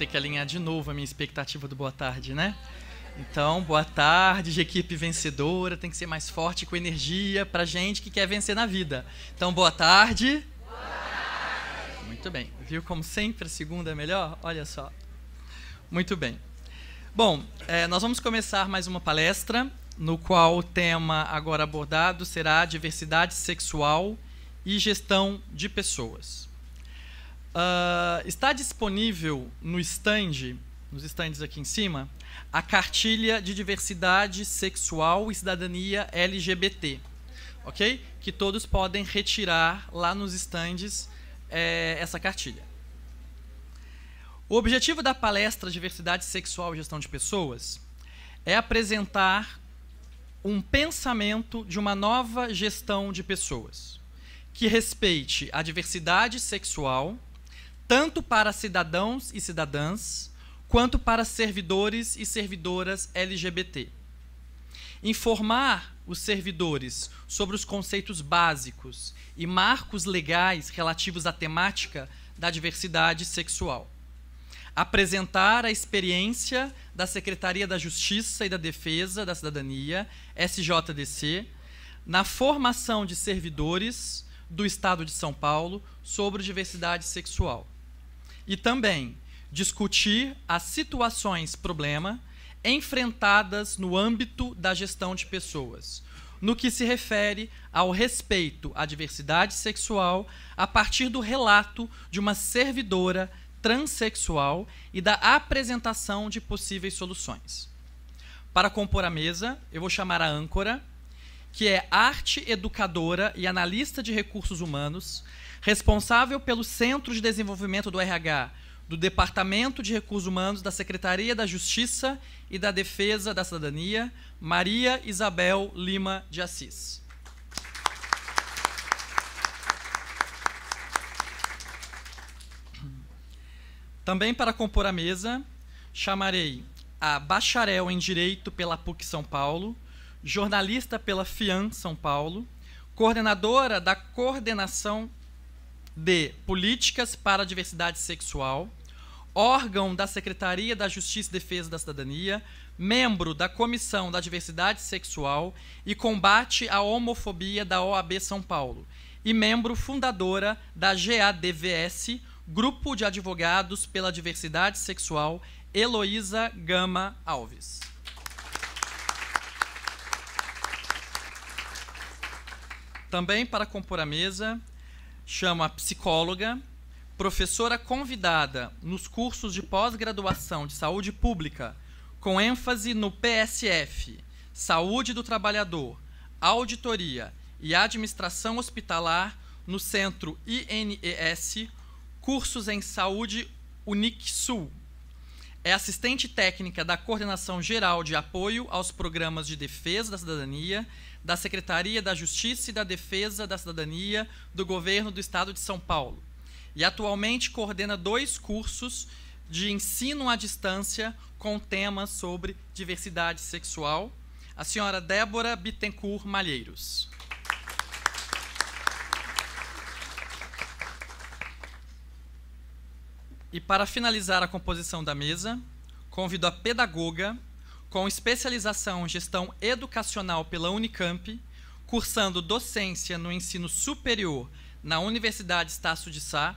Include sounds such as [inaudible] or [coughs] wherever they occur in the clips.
ter que alinhar de novo a minha expectativa do boa tarde, né? Então, boa tarde, de equipe vencedora, tem que ser mais forte com energia pra gente que quer vencer na vida. Então, boa tarde. Boa tarde. Muito bem. Viu como sempre a segunda é melhor? Olha só. Muito bem. Bom, é, nós vamos começar mais uma palestra, no qual o tema agora abordado será diversidade sexual e gestão de pessoas. Uh, está disponível no stand, nos stands aqui em cima, a cartilha de diversidade sexual e cidadania LGBT, ok? Que todos podem retirar lá nos stands é, essa cartilha. O objetivo da palestra Diversidade Sexual e Gestão de Pessoas é apresentar um pensamento de uma nova gestão de pessoas que respeite a diversidade sexual tanto para cidadãos e cidadãs, quanto para servidores e servidoras LGBT. Informar os servidores sobre os conceitos básicos e marcos legais relativos à temática da diversidade sexual. Apresentar a experiência da Secretaria da Justiça e da Defesa da Cidadania, SJDC, na formação de servidores do Estado de São Paulo sobre diversidade sexual. E também discutir as situações problema enfrentadas no âmbito da gestão de pessoas, no que se refere ao respeito à diversidade sexual a partir do relato de uma servidora transexual e da apresentação de possíveis soluções. Para compor a mesa, eu vou chamar a âncora, que é arte educadora e analista de recursos humanos, responsável pelo Centro de Desenvolvimento do RH, do Departamento de Recursos Humanos da Secretaria da Justiça e da Defesa da Cidadania, Maria Isabel Lima de Assis. Também para compor a mesa, chamarei a bacharel em Direito pela PUC São Paulo, jornalista pela FIAN São Paulo, coordenadora da Coordenação de Políticas para a Diversidade Sexual, órgão da Secretaria da Justiça e Defesa da Cidadania, membro da Comissão da Diversidade Sexual e Combate à Homofobia da OAB São Paulo, e membro fundadora da GADVS, Grupo de Advogados pela Diversidade Sexual, Heloísa Gama Alves. Também para compor a mesa, chama psicóloga, professora convidada nos cursos de pós-graduação de saúde pública, com ênfase no PSF, Saúde do Trabalhador, Auditoria e Administração Hospitalar no Centro INES, cursos em Saúde Sul É assistente técnica da Coordenação Geral de Apoio aos Programas de Defesa da Cidadania da Secretaria da Justiça e da Defesa da Cidadania do Governo do Estado de São Paulo. E atualmente coordena dois cursos de ensino à distância com temas sobre diversidade sexual. A senhora Débora Bittencourt Malheiros. E para finalizar a composição da mesa, convido a pedagoga com especialização em gestão educacional pela Unicamp, cursando docência no ensino superior na Universidade Estácio de Sá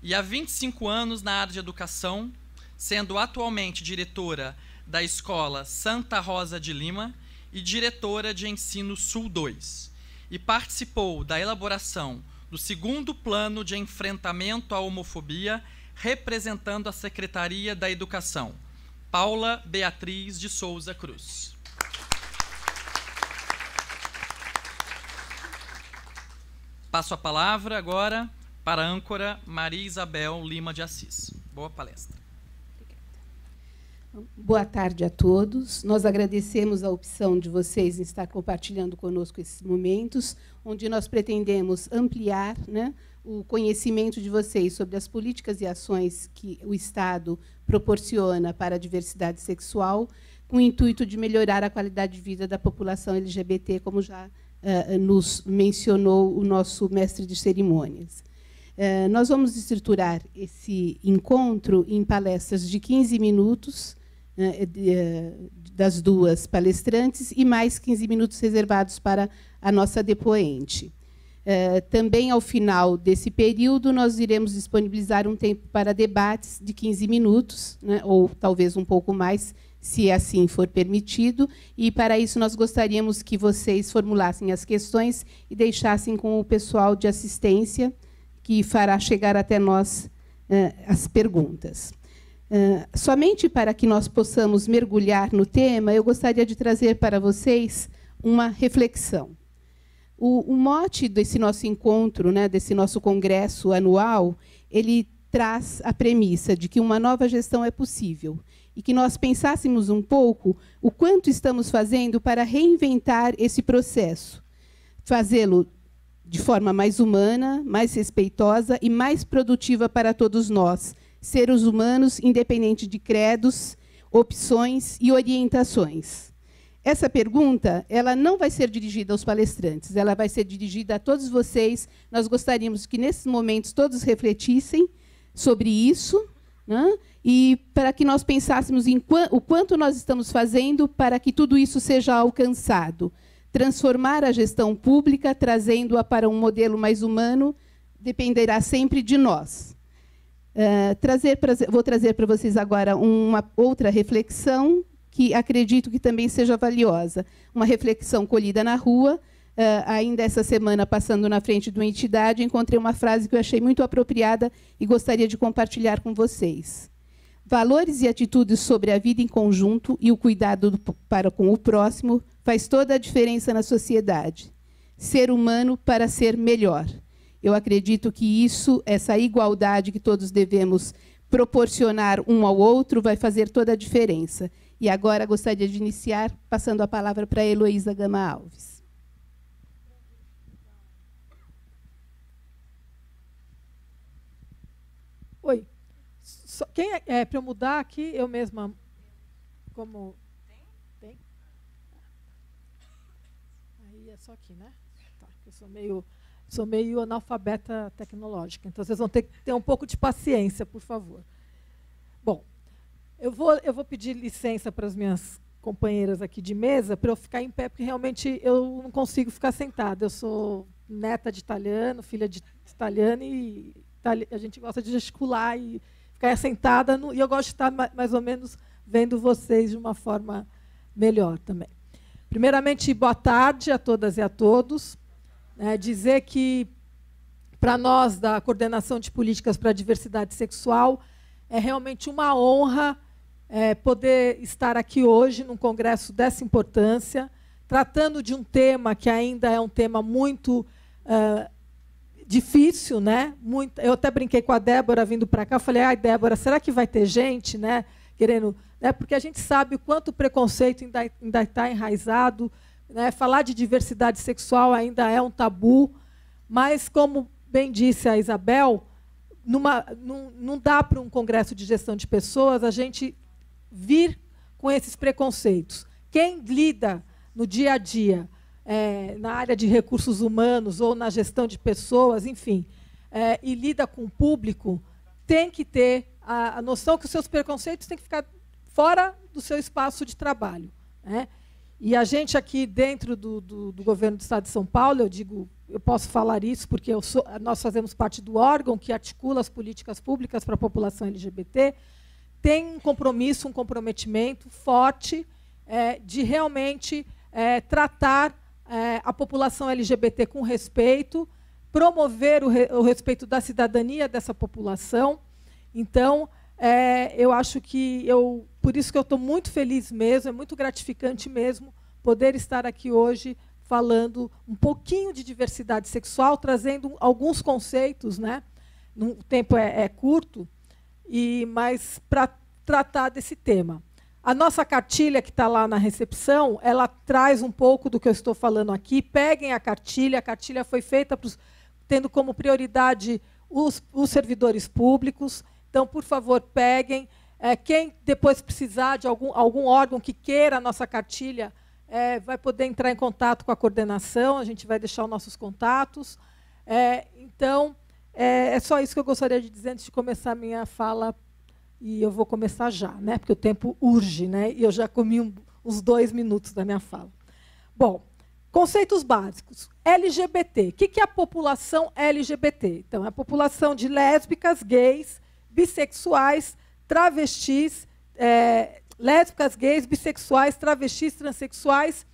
e há 25 anos na área de educação, sendo atualmente diretora da Escola Santa Rosa de Lima e diretora de Ensino Sul 2, e participou da elaboração do segundo plano de enfrentamento à homofobia, representando a Secretaria da Educação Paula Beatriz de Souza Cruz. Passo a palavra agora para a âncora Maria Isabel Lima de Assis. Boa palestra. Obrigada. Boa tarde a todos. Nós agradecemos a opção de vocês em estar compartilhando conosco esses momentos, onde nós pretendemos ampliar né, o conhecimento de vocês sobre as políticas e ações que o Estado proporciona para a diversidade sexual, com o intuito de melhorar a qualidade de vida da população LGBT, como já uh, nos mencionou o nosso mestre de cerimônias. Uh, nós vamos estruturar esse encontro em palestras de 15 minutos uh, de, das duas palestrantes e mais 15 minutos reservados para a nossa depoente. Eh, também ao final desse período, nós iremos disponibilizar um tempo para debates de 15 minutos, né, ou talvez um pouco mais, se assim for permitido. E para isso, nós gostaríamos que vocês formulassem as questões e deixassem com o pessoal de assistência, que fará chegar até nós uh, as perguntas. Uh, somente para que nós possamos mergulhar no tema, eu gostaria de trazer para vocês uma reflexão. O, o mote desse nosso encontro, né, desse nosso congresso anual, ele traz a premissa de que uma nova gestão é possível e que nós pensássemos um pouco o quanto estamos fazendo para reinventar esse processo, fazê-lo de forma mais humana, mais respeitosa e mais produtiva para todos nós, seres humanos, independente de credos, opções e orientações. Essa pergunta, ela não vai ser dirigida aos palestrantes, ela vai ser dirigida a todos vocês. Nós gostaríamos que nesses momentos todos refletissem sobre isso, né? E para que nós pensássemos em qu o quanto nós estamos fazendo para que tudo isso seja alcançado. Transformar a gestão pública, trazendo-a para um modelo mais humano, dependerá sempre de nós. Uh, trazer pra, vou trazer para vocês agora uma outra reflexão que acredito que também seja valiosa. Uma reflexão colhida na rua. Uh, ainda essa semana, passando na frente de uma entidade, encontrei uma frase que eu achei muito apropriada e gostaria de compartilhar com vocês. Valores e atitudes sobre a vida em conjunto e o cuidado do, para com o próximo faz toda a diferença na sociedade. Ser humano para ser melhor. Eu acredito que isso, essa igualdade que todos devemos proporcionar um ao outro, vai fazer toda a diferença. E agora gostaria de iniciar passando a palavra para Heloísa Gama Alves. Oi. So, quem é, é para eu mudar aqui, eu mesma como tem? Tem? Aí é só aqui, né? Tá, eu sou meio sou meio analfabeta tecnológica, então vocês vão ter que ter um pouco de paciência, por favor. Eu vou, eu vou pedir licença para as minhas companheiras aqui de mesa para eu ficar em pé, porque realmente eu não consigo ficar sentada. Eu sou neta de italiano, filha de italiano, e a gente gosta de gesticular e ficar sentada. No, e eu gosto de estar mais ou menos vendo vocês de uma forma melhor também. Primeiramente, boa tarde a todas e a todos. É dizer que, para nós, da Coordenação de Políticas para a Diversidade Sexual, é realmente uma honra é, poder estar aqui hoje num congresso dessa importância, tratando de um tema que ainda é um tema muito uh, difícil, né? Muito, eu até brinquei com a Débora vindo para cá, falei: "Ai, Débora, será que vai ter gente, né, querendo, né? Porque a gente sabe o quanto o preconceito ainda ainda está enraizado, né? Falar de diversidade sexual ainda é um tabu, mas como bem disse a Isabel, numa, num, não dá para um congresso de gestão de pessoas a gente vir com esses preconceitos. Quem lida no dia a dia, é, na área de recursos humanos ou na gestão de pessoas, enfim, é, e lida com o público, tem que ter a, a, noção que os seus preconceitos têm que ficar fora do seu espaço de trabalho. Né? E a gente aqui dentro do, do, do, governo do Estado de São Paulo, eu digo, eu posso falar isso porque sou, nós fazemos parte do órgão que articula as políticas públicas para a população LGBT tem um compromisso, um comprometimento forte é, de realmente é, tratar é, a população LGBT com respeito, promover o, re, o respeito da cidadania dessa população. Então, é, eu acho que eu, por isso que eu estou muito feliz mesmo, é muito gratificante mesmo poder estar aqui hoje falando um pouquinho de diversidade sexual, trazendo alguns conceitos, né? O tempo é, é curto, e mais para tratar desse tema. A nossa cartilha que está lá na recepção, ela traz um pouco do que eu estou falando aqui. Peguem a cartilha. A cartilha foi feita pros, tendo como prioridade os, os, servidores públicos. Então, por favor, peguem. É, quem depois precisar de algum, algum órgão que queira a nossa cartilha, é, vai poder entrar em contato com a coordenação. A gente vai deixar os nossos contatos. É, então, é, é só isso que eu gostaria de dizer antes de começar a minha fala, e eu vou começar já, né? porque o tempo urge, né? e eu já comi um, uns dois minutos da minha fala. Bom, conceitos básicos. LGBT. O que é a população LGBT? Então, é a população de lésbicas, gays, bissexuais, travestis, é, lésbicas, gays, bissexuais, travestis, transexuais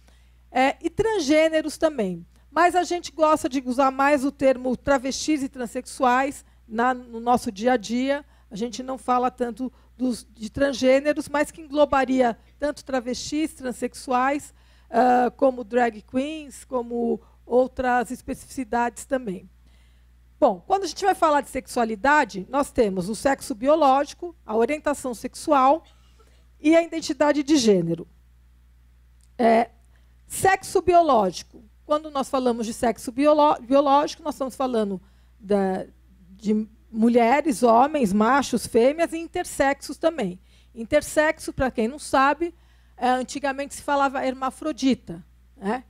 é, e transgêneros também. Mas a gente gosta de usar mais o termo travestis e transexuais na, no nosso dia a dia. A gente não fala tanto dos, de transgêneros, mas que englobaria tanto travestis, transexuais, uh, como drag queens, como outras especificidades também. Bom, quando a gente vai falar de sexualidade, nós temos o sexo biológico, a orientação sexual e a identidade de gênero. É, sexo biológico. Quando nós falamos de sexo biológico, nós estamos falando da, de mulheres, homens, machos, fêmeas e intersexos também. Intersexo, para quem não sabe, é, antigamente se falava hermafrodita. Né?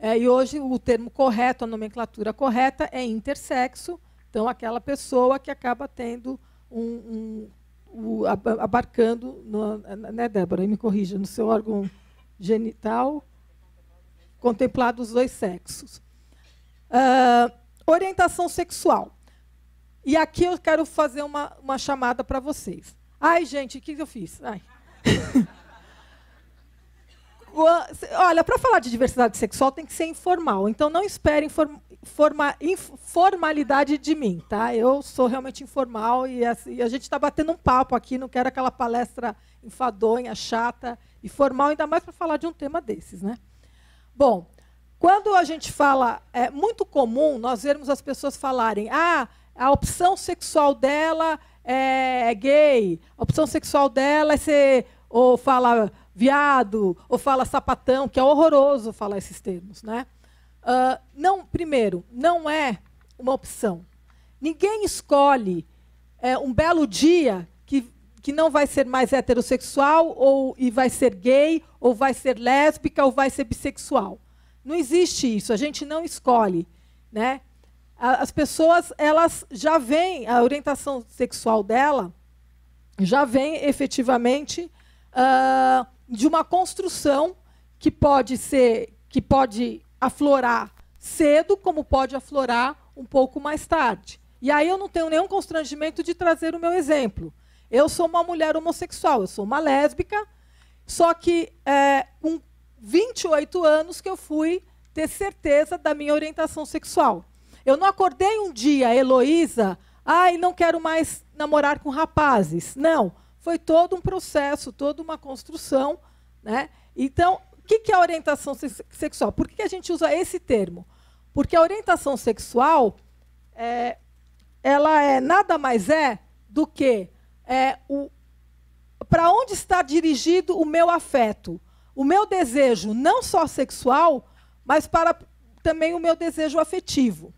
É, e hoje o termo correto, a nomenclatura correta é intersexo, então aquela pessoa que acaba tendo um, um, abarcando, no, né, Débora? Me corrija, no seu órgão genital Contemplados os dois sexos. Uh, orientação sexual. E aqui eu quero fazer uma, uma chamada para vocês. Ai, gente, o que eu fiz? Ai. [laughs] Olha, para falar de diversidade sexual tem que ser informal. Então não esperem formalidade forma de mim, tá? Eu sou realmente informal e a, assim, e a gente está batendo um papo aqui. Não quero aquela palestra enfadonha, chata e formal, ainda mais para falar de um tema desses, né? Bom, quando a gente fala, é muito comum nós vermos as pessoas falarem: ah, a opção sexual dela é gay, a opção sexual dela é ser, ou fala viado, ou fala sapatão, que é horroroso falar esses termos, né? Uh, não, primeiro, não é uma opção. Ninguém escolhe é, um belo dia que não vai ser mais heterossexual ou e vai ser gay ou vai ser lésbica ou vai ser bissexual. Não existe isso, a gente não escolhe, né? As pessoas, elas já vêm a orientação sexual dela já vem efetivamente uh, de uma construção que pode ser, que pode aflorar cedo, como pode aflorar um pouco mais tarde. E aí eu não tenho nenhum constrangimento de trazer o meu exemplo. Eu sou uma mulher homossexual, eu sou uma lésbica, só que é, com 28 anos que eu fui ter certeza da minha orientação sexual. Eu não acordei um dia, Heloísa, ai, não quero mais namorar com rapazes. Não, foi todo um processo, toda uma construção. Né? Então, o que, que é orientação sexual? Por que, que a gente usa esse termo? Porque a orientação sexual é, ela é nada mais é do que é, para onde está dirigido o meu afeto, o meu desejo, não só sexual, mas para também o meu desejo afetivo.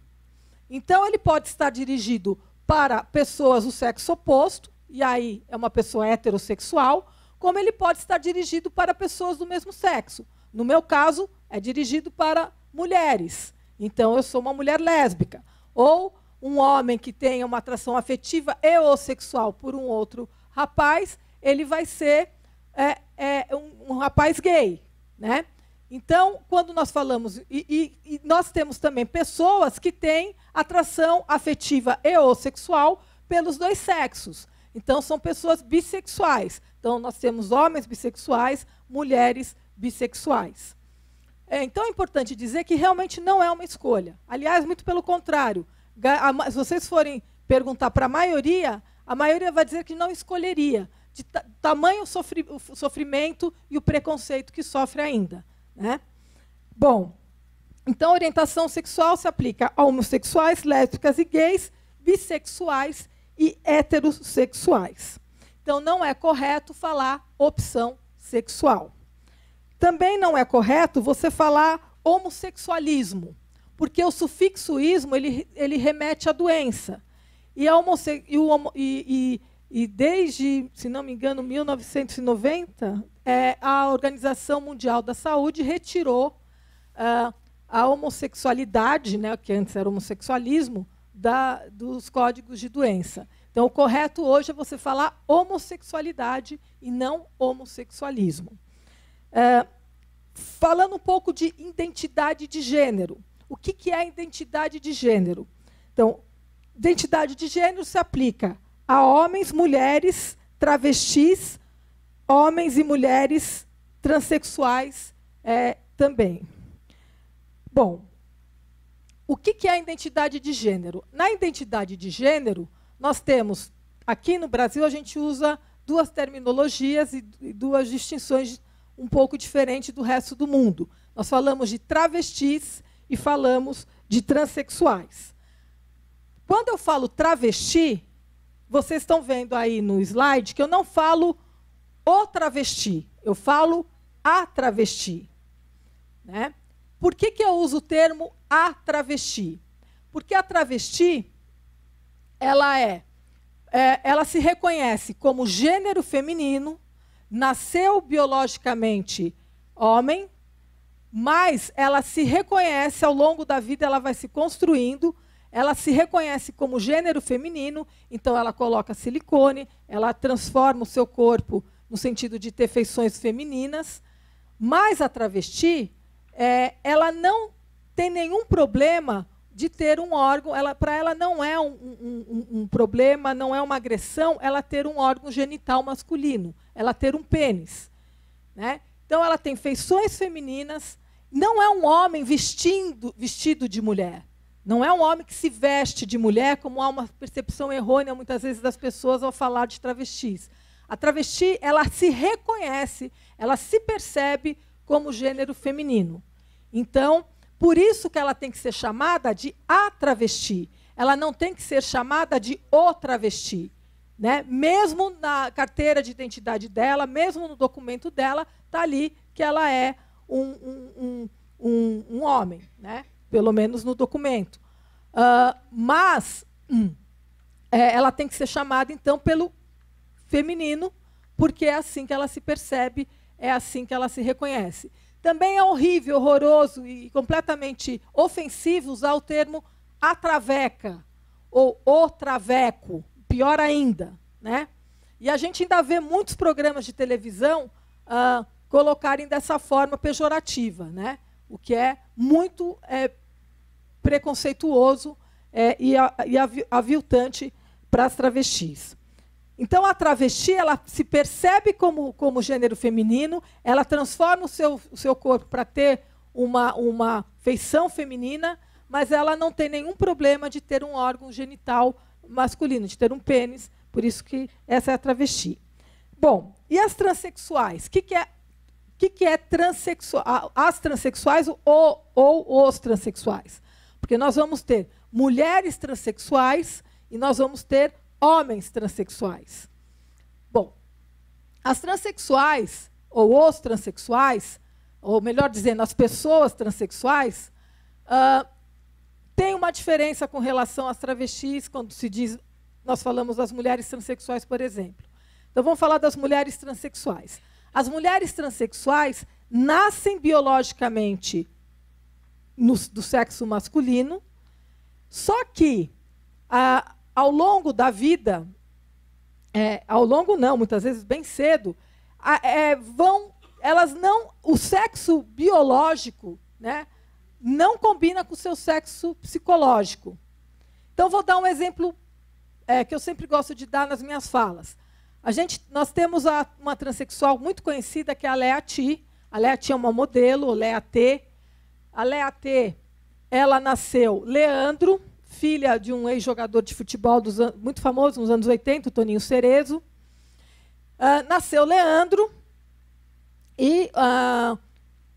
Então, ele pode estar dirigido para pessoas do sexo oposto, e aí é uma pessoa heterossexual, como ele pode estar dirigido para pessoas do mesmo sexo. No meu caso, é dirigido para mulheres. Então, eu sou uma mulher lésbica. Ou um homem que tenha uma atração afetiva e ou sexual por um outro rapaz, ele vai ser é, é, um, um, rapaz gay. Né? Então, quando nós falamos, e, e, e nós temos também pessoas que têm atração afetiva e ou sexual pelos dois sexos. Então, são pessoas bissexuais. Então, nós temos homens bissexuais, mulheres bissexuais. É, então, é importante dizer que realmente não é uma escolha. Aliás, muito pelo contrário se vocês forem perguntar para a maioria, a maioria vai dizer que não escolheria, de tamanho sofri o sofrimento e o preconceito que sofre ainda. Né? Bom, então orientação sexual se aplica a homossexuais, lésbicas e gays, bissexuais e heterossexuais. Então não é correto falar opção sexual. Também não é correto você falar homossexualismo porque o sufixo ismo ele, ele remete à doença. E, a homosse... e, o homo... e, e, e desde, se não me engano, 1990, é, a Organização Mundial da Saúde retirou uh, a homossexualidade, né, que antes era homossexualismo, da, dos códigos de doença. Então, o correto hoje é você falar homossexualidade e não homossexualismo. É, falando um pouco de identidade de gênero o que, que é a identidade de gênero. Então, identidade de gênero se aplica a homens, mulheres, travestis, homens e mulheres transexuais é, também. Bom, o que, que é a identidade de gênero? Na identidade de gênero, nós temos, aqui no Brasil, a gente usa duas terminologias e duas distinções um pouco diferentes do resto do mundo. Nós falamos de travestis e falamos de transexuais. Quando eu falo travesti, vocês estão vendo aí no slide que eu não falo o travesti, eu falo a travesti. Né? Por que, que eu uso o termo a travesti? Porque a travesti, ela é, é ela se reconhece como gênero feminino, nasceu biologicamente homem, mas ela se reconhece ao longo da vida, ela vai se construindo, ela se reconhece como gênero feminino, então ela coloca silicone, ela transforma o seu corpo no sentido de ter feições femininas, mas a travesti, é, ela não tem nenhum problema de ter um órgão, ela, para ela não é um, um, um, um problema, não é uma agressão ela ter um órgão genital masculino, ela ter um pênis. Né? Então ela tem feições femininas, não é um homem vestindo, vestido de mulher. Não é um homem que se veste de mulher, como há uma percepção errônea muitas vezes das pessoas ao falar de travestis. A travesti, ela se reconhece, ela se percebe como gênero feminino. Então, por isso que ela tem que ser chamada de a travesti. Ela não tem que ser chamada de o travesti. Né? Mesmo na carteira de identidade dela, mesmo no documento dela, está ali que ela é um, um, um, um, homem, né? pelo menos no documento. Uh, mas hum, é, ela tem que ser chamada, então, pelo feminino, porque é assim que ela se percebe, é assim que ela se reconhece. Também é horrível, horroroso e completamente ofensivo usar o termo atraveca ou o traveco, Pior ainda, né? E a gente ainda vê muitos programas de televisão ah, colocarem dessa forma pejorativa, né? O que é muito é, preconceituoso é, e, a, e aviltante para as travestis. Então a travesti ela se percebe como, como gênero feminino, ela transforma o seu, o seu corpo para ter uma, uma feição feminina, mas ela não tem nenhum problema de ter um órgão genital masculino, de ter um pênis, por isso que essa é a travesti. Bom, e as transexuais? O que, que, é, que, que é transexual? As transexuais ou, ou os transexuais? Porque nós vamos ter mulheres transexuais e nós vamos ter homens transexuais. Bom, as transexuais ou os transexuais, ou melhor dizendo, as pessoas transexuais, uh, tem uma diferença com relação às travestis, quando se diz, nós falamos das mulheres transexuais, por exemplo. Então vamos falar das mulheres transexuais. As mulheres transexuais nascem biologicamente no, do sexo masculino, só que a, ao longo da vida, é, ao longo não, muitas vezes bem cedo, a, é, vão, elas não, o sexo biológico, né, não combina com o seu sexo psicológico. Então, vou dar um exemplo é, que eu sempre gosto de dar nas minhas falas. A gente, nós temos a, uma transexual muito conhecida, que é a Lea T. A Lea T é uma modelo, Lea T. A Lea T, ela nasceu Leandro, filha de um ex-jogador de futebol dos, muito famoso nos anos 80, o Toninho Cerezo. Uh, nasceu Leandro e... Uh,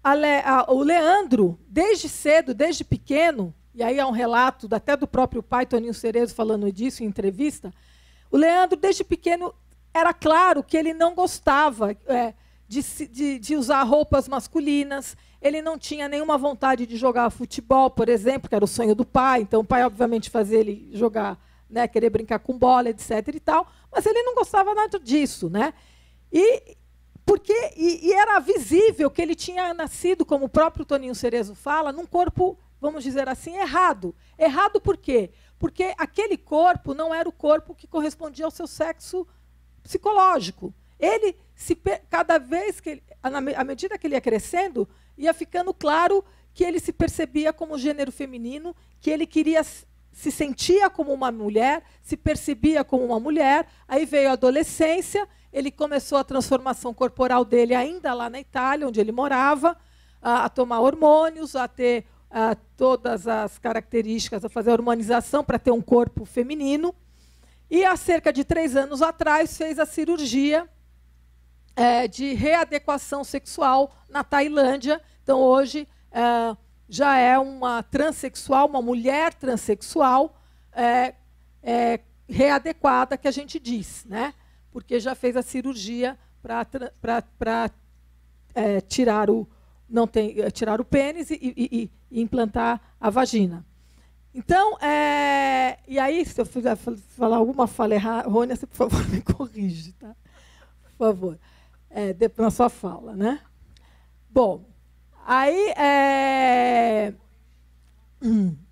Le, a, o Leandro, desde cedo, desde pequeno, e aí há um relato até do próprio pai, Toninho Cerezo, falando disso em entrevista, o Leandro, desde pequeno, era claro que ele não gostava é, de, de, de, usar roupas masculinas, ele não tinha nenhuma vontade de jogar futebol, por exemplo, que era o sonho do pai, então o pai, obviamente, fazia ele jogar, né, querer brincar com bola, etc. e tal, mas ele não gostava nada disso. Né? E porque e, e, era visível que ele tinha nascido, como o próprio Toninho Cerezo fala, num corpo, vamos dizer assim, errado. Errado por quê? Porque aquele corpo não era o corpo que correspondia ao seu sexo psicológico. Ele se cada vez que ele, à medida que ele ia crescendo, ia ficando claro que ele se percebia como gênero feminino, que ele queria se sentia como uma mulher, se percebia como uma mulher. Aí veio a adolescência ele começou a transformação corporal dele ainda lá na Itália, onde ele morava, a, a tomar hormônios, a ter a, todas as características, a fazer a hormonização para ter um corpo feminino. E há cerca de três anos atrás fez a cirurgia é, de readequação sexual na Tailândia. Então hoje é, já é uma transexual, uma mulher transexual é, é readequada que a gente diz, né? porque já fez a cirurgia para é, tirar o não tem é, tirar o pênis e, e, e, implantar a vagina. Então, é, e aí, se eu fizer falar alguma fala errônea, você, por favor, [laughs] me corrige, tá? Por favor. É, na sua fala, né? Bom, aí é... Hum. [clears throat]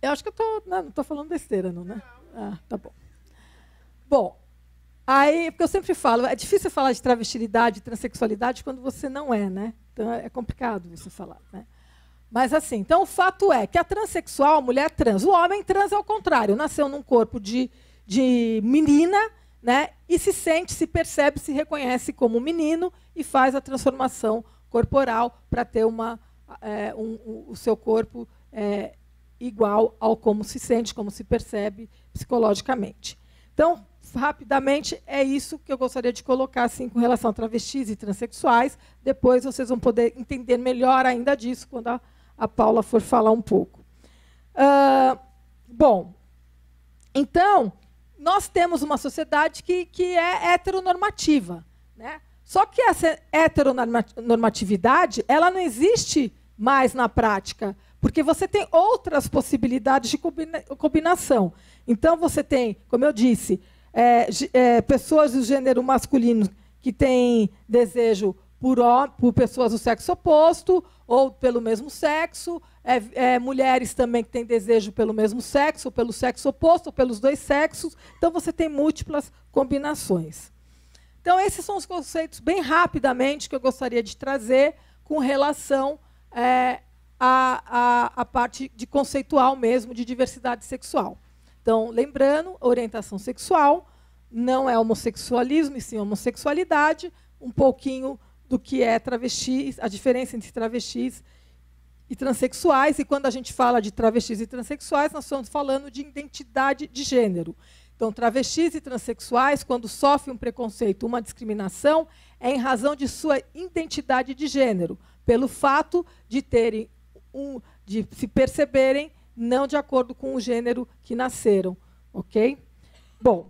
Eu acho que eu tô, não estou falando besteira, não, né? Ah, tá bom. Bom, Aí, porque eu sempre falo, é difícil falar de travestilidade, transexualidade quando você não é, né? Então é complicado você falar, né? Mas assim, então o fato é que a transexual, a mulher trans, o homem trans é o contrário, nasceu num corpo de, de menina, né? E se sente, se percebe, se reconhece como menino e faz a transformação corporal para ter uma, é, um, um, o seu corpo é, igual ao como se sente, como se percebe psicologicamente. Então, rapidamente, é isso que eu gostaria de colocar assim, com relação a travestis e transexuais. Depois vocês vão poder entender melhor ainda disso quando a, a Paula for falar um pouco. Uh, bom, então, nós temos uma sociedade que, que é heteronormativa. Né? Só que essa heteronormatividade ela não existe mais na prática, porque você tem outras possibilidades de combina combinação. Então, você tem, como eu disse, é, é, pessoas do gênero masculino que têm desejo por, por pessoas do sexo oposto ou pelo mesmo sexo, é, é, mulheres também que têm desejo pelo mesmo sexo, ou pelo sexo oposto, ou pelos dois sexos. Então, você tem múltiplas combinações. Então, esses são os conceitos, bem rapidamente, que eu gostaria de trazer com relação à é, a, a, a parte de conceitual mesmo, de diversidade sexual. Então, lembrando, orientação sexual não é homossexualismo, e sim homossexualidade, um pouquinho do que é travesti. a diferença entre travestis e transexuais. E quando a gente fala de travestis e transexuais, nós estamos falando de identidade de gênero. Então, travestis e transexuais, quando sofrem um preconceito, uma discriminação, é em razão de sua identidade de gênero, pelo fato de terem um, de se perceberem não de acordo com o gênero que nasceram, ok? Bom,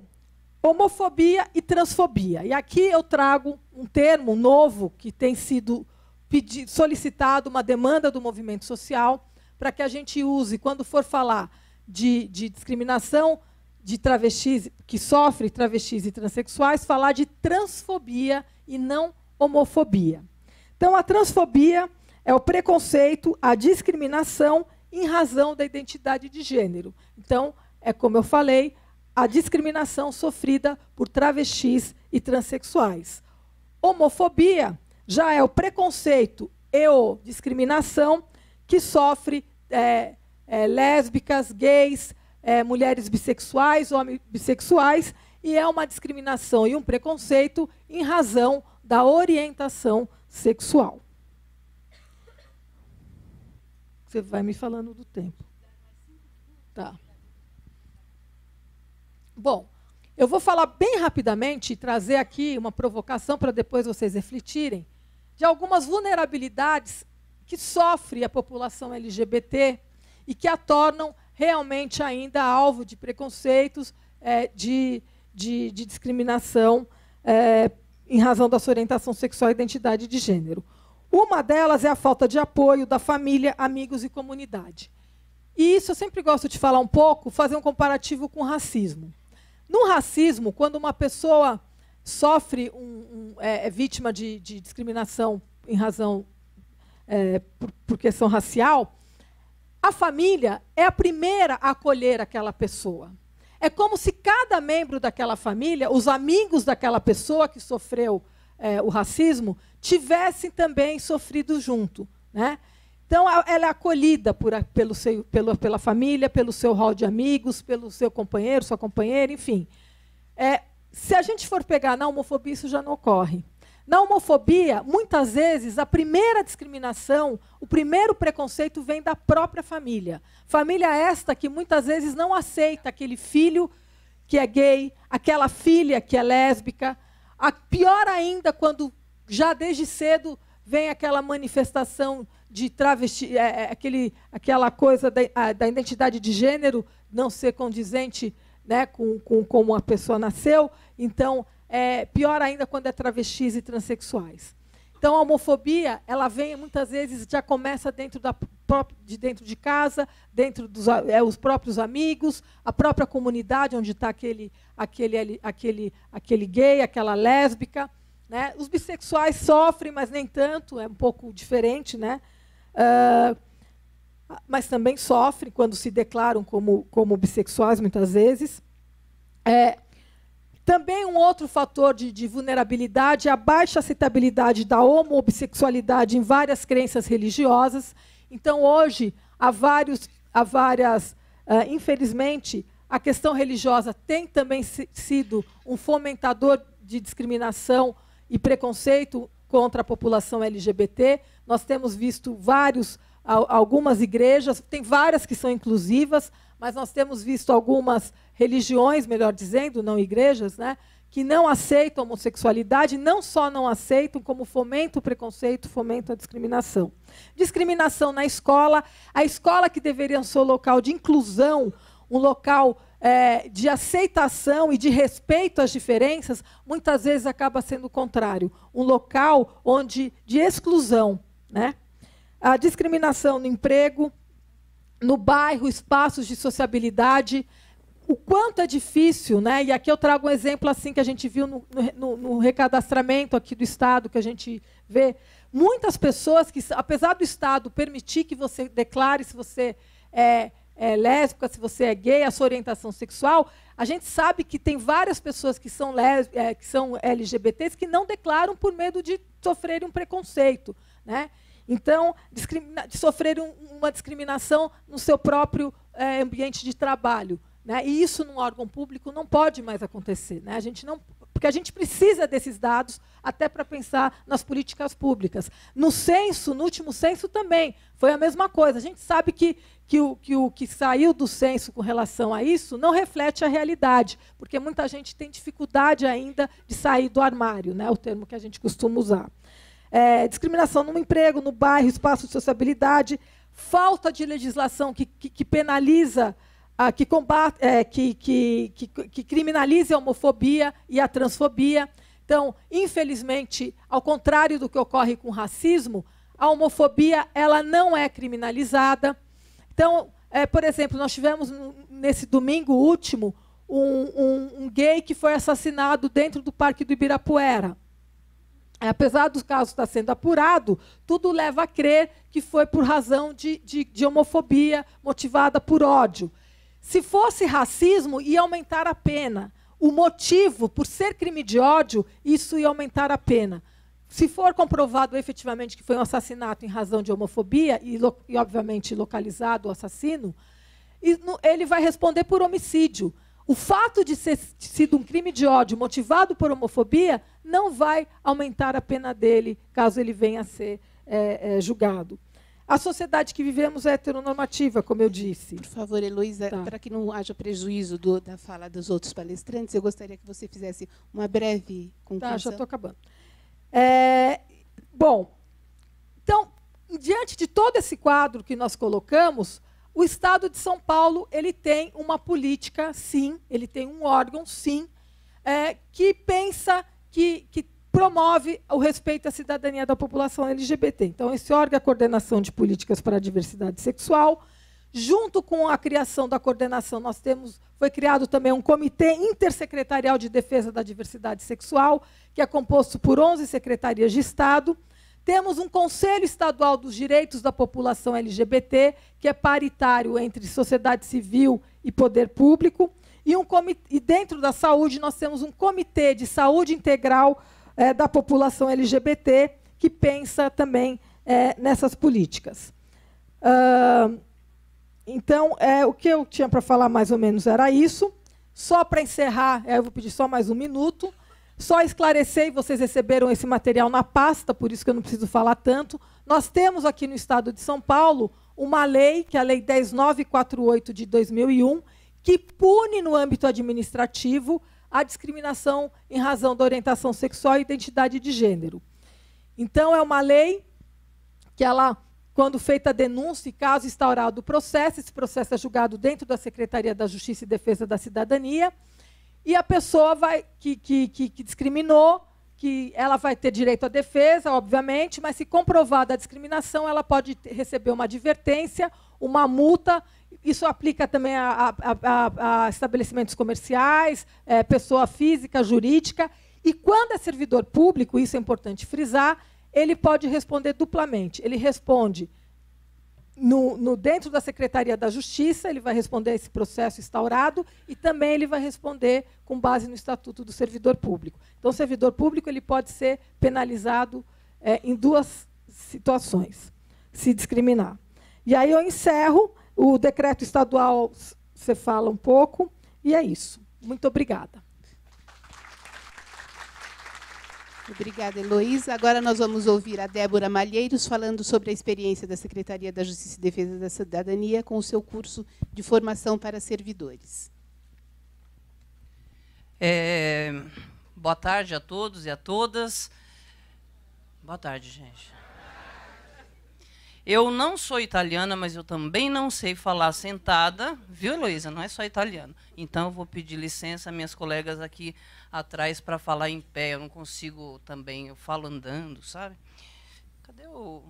homofobia e transfobia. E aqui eu trago um termo novo que tem sido pedido, solicitado, uma demanda do movimento social, para que a gente use quando for falar de, de, discriminação de travestis, que sofre travestis e transexuais, falar de transfobia e não homofobia. Então, a transfobia é o preconceito, a discriminação em razão da identidade de gênero. Então, é como eu falei, a discriminação sofrida por travestis e transexuais. Homofobia já é o preconceito e ou discriminação que sofre é, é, lésbicas, gays, é, mulheres bissexuais, homens bissexuais, e é uma discriminação e um preconceito em razão da orientação sexual. Você vai me falando do tempo. Tá. Bom, eu vou falar bem rapidamente e trazer aqui uma provocação para depois vocês refletirem de algumas vulnerabilidades que sofre a população LGBT e que a tornam realmente ainda alvo de preconceitos, é, de, de, de, discriminação é, em razão da sua orientação sexual e identidade de gênero. Uma delas é a falta de apoio da família, amigos e comunidade. E isso eu sempre gosto de falar um pouco, fazer um comparativo com o racismo. No racismo, quando uma pessoa sofre, um, um, é, é, vítima de, de, discriminação em razão é, por, por questão racial, a família é a primeira a acolher aquela pessoa. É como se cada membro daquela família, os amigos daquela pessoa que sofreu é, o racismo tivessem também sofrido junto. Né? Então, ela é acolhida por, pelo seu, pelo, pela família, pelo seu hall de amigos, pelo seu companheiro, sua companheira, enfim. É, se a gente for pegar na homofobia, isso já não ocorre. Na homofobia, muitas vezes, a primeira discriminação, o primeiro preconceito vem da própria família. Família esta que muitas vezes não aceita aquele filho que é gay, aquela filha que é lésbica, a pior ainda quando já desde cedo vem aquela manifestação de travesti, é, é aquele, aquela coisa da, da, identidade de gênero não ser condizente né, com, com como a pessoa nasceu. Então, é pior ainda quando é travestis e transexuais. Então a homofobia, ela vem muitas vezes já começa dentro da de dentro de casa, dentro dos é, os próprios amigos, a própria comunidade onde está aquele aquele aquele aquele gay, aquela lésbica, né? Os bissexuais sofrem, mas nem tanto, é um pouco diferente, né? Uh, mas também sofrem quando se declaram como como bissexuais muitas vezes. É, também um outro fator de, de vulnerabilidade é a baixa aceitabilidade da homossexualidade em várias crenças religiosas. Então, hoje, há, vários, há várias, uh, infelizmente, a questão religiosa tem também sido um fomentador de discriminação e preconceito contra a população LGBT. Nós temos visto vários, algumas igrejas, tem várias que são inclusivas, mas nós temos visto algumas religiões, melhor dizendo, não igrejas, né, que não aceitam homossexualidade, não só não aceitam, como fomentam o preconceito, fomentam a discriminação. Discriminação na escola, a escola que deveria ser um local de inclusão, um local é, de aceitação e de respeito às diferenças, muitas vezes acaba sendo o contrário, um local onde de exclusão, né? A discriminação no emprego, no bairro, espaços de sociabilidade, o quanto é difícil, né? E aqui eu trago um exemplo assim que a gente viu no, no, no recadastramento aqui do Estado, que a gente vê. Muitas pessoas que, apesar do Estado permitir que você declare se você é, é lésbica, se você é gay, a sua orientação sexual, a gente sabe que tem várias pessoas que são, é, que são LGBTs que não declaram por medo de sofrerem um preconceito. Né? Então, de sofrer um, uma discriminação no seu próprio é, ambiente de trabalho. Né? E isso num órgão público não pode mais acontecer. Né? A gente não, porque a gente precisa desses dados até para pensar nas políticas públicas. No censo, no último censo também foi a mesma coisa. A gente sabe que, que, o, que o que saiu do censo com relação a isso não reflete a realidade, porque muita gente tem dificuldade ainda de sair do armário, né? o termo que a gente costuma usar. É, discriminação no emprego, no bairro, espaço de sociabilidade, falta de legislação que, que, que penaliza ah, que, combate, é, que, que, que, que criminalize a homofobia e a transfobia. Então, infelizmente, ao contrário do que ocorre com o racismo, a homofobia ela não é criminalizada. Então, é, por exemplo, nós tivemos nesse domingo último um, um, um, gay que foi assassinado dentro do Parque do Ibirapuera. É, apesar do caso estar sendo apurado, tudo leva a crer que foi por razão de, de, de homofobia motivada por ódio. Se fosse racismo, ia aumentar a pena. O motivo, por ser crime de ódio, isso ia aumentar a pena. Se for comprovado efetivamente que foi um assassinato em razão de homofobia, e, e obviamente localizado o assassino, ele vai responder por homicídio. O fato de ser sido um crime de ódio motivado por homofobia não vai aumentar a pena dele caso ele venha a ser é, é, julgado. A sociedade que vivemos é heteronormativa, como eu disse. Por favor, Heloísa, tá. para que não haja prejuízo do, da fala dos outros palestrantes, eu gostaria que você fizesse uma breve conclusão. Tá, já estou acabando. É, bom, então, diante de todo esse quadro que nós colocamos, o Estado de São Paulo ele tem uma política, sim, ele tem um órgão, sim, é, que pensa que, que promove o respeito à cidadania da população LGBT. Então, esse órgão é a coordenação de políticas para a diversidade sexual. Junto com a criação da coordenação, nós temos foi criado também um comitê intersecretarial de defesa da diversidade sexual, que é composto por 11 secretarias de Estado. Temos um Conselho Estadual dos Direitos da População LGBT, que é paritário entre sociedade civil e poder público. E, um comitê, e dentro da saúde, nós temos um comitê de saúde integral é, da população LGBT que pensa também é, nessas políticas. Uh, então, é, o que eu tinha para falar mais ou menos era isso. Só para encerrar, é, eu vou pedir só mais um minuto. Só esclarecer, vocês receberam esse material na pasta, por isso que eu não preciso falar tanto. Nós temos aqui no estado de São Paulo uma lei, que é a Lei 10948 de 2001, que pune no âmbito administrativo a discriminação em razão da orientação sexual e identidade de gênero. Então, é uma lei que ela, quando feita a denúncia e caso instaurado o processo, esse processo é julgado dentro da Secretaria da Justiça e Defesa da Cidadania, e a pessoa vai, que, que, que, que discriminou, que ela vai ter direito à defesa, obviamente, mas se comprovada a discriminação, ela pode receber uma advertência, uma multa isso aplica também a, a, a, a estabelecimentos comerciais, é, pessoa física, jurídica. E quando é servidor público, isso é importante frisar, ele pode responder duplamente. Ele responde no, no, dentro da Secretaria da Justiça, ele vai responder a esse processo instaurado e também ele vai responder com base no Estatuto do Servidor Público. Então, o servidor público ele pode ser penalizado é, em duas situações, se discriminar. E aí eu encerro o decreto estadual você fala um pouco e é isso. Muito obrigada. Obrigada, Heloísa. Agora nós vamos ouvir a Débora Malheiros falando sobre a experiência da Secretaria da Justiça e Defesa da Cidadania com o seu curso de formação para servidores. É, boa tarde a todos e a todas. Boa tarde, gente. Eu não sou italiana, mas eu também não sei falar sentada, viu, Heloísa? Não é só italiano. Então, eu vou pedir licença às minhas colegas aqui atrás para falar em pé. Eu não consigo também, eu falo andando, sabe? Cadê o.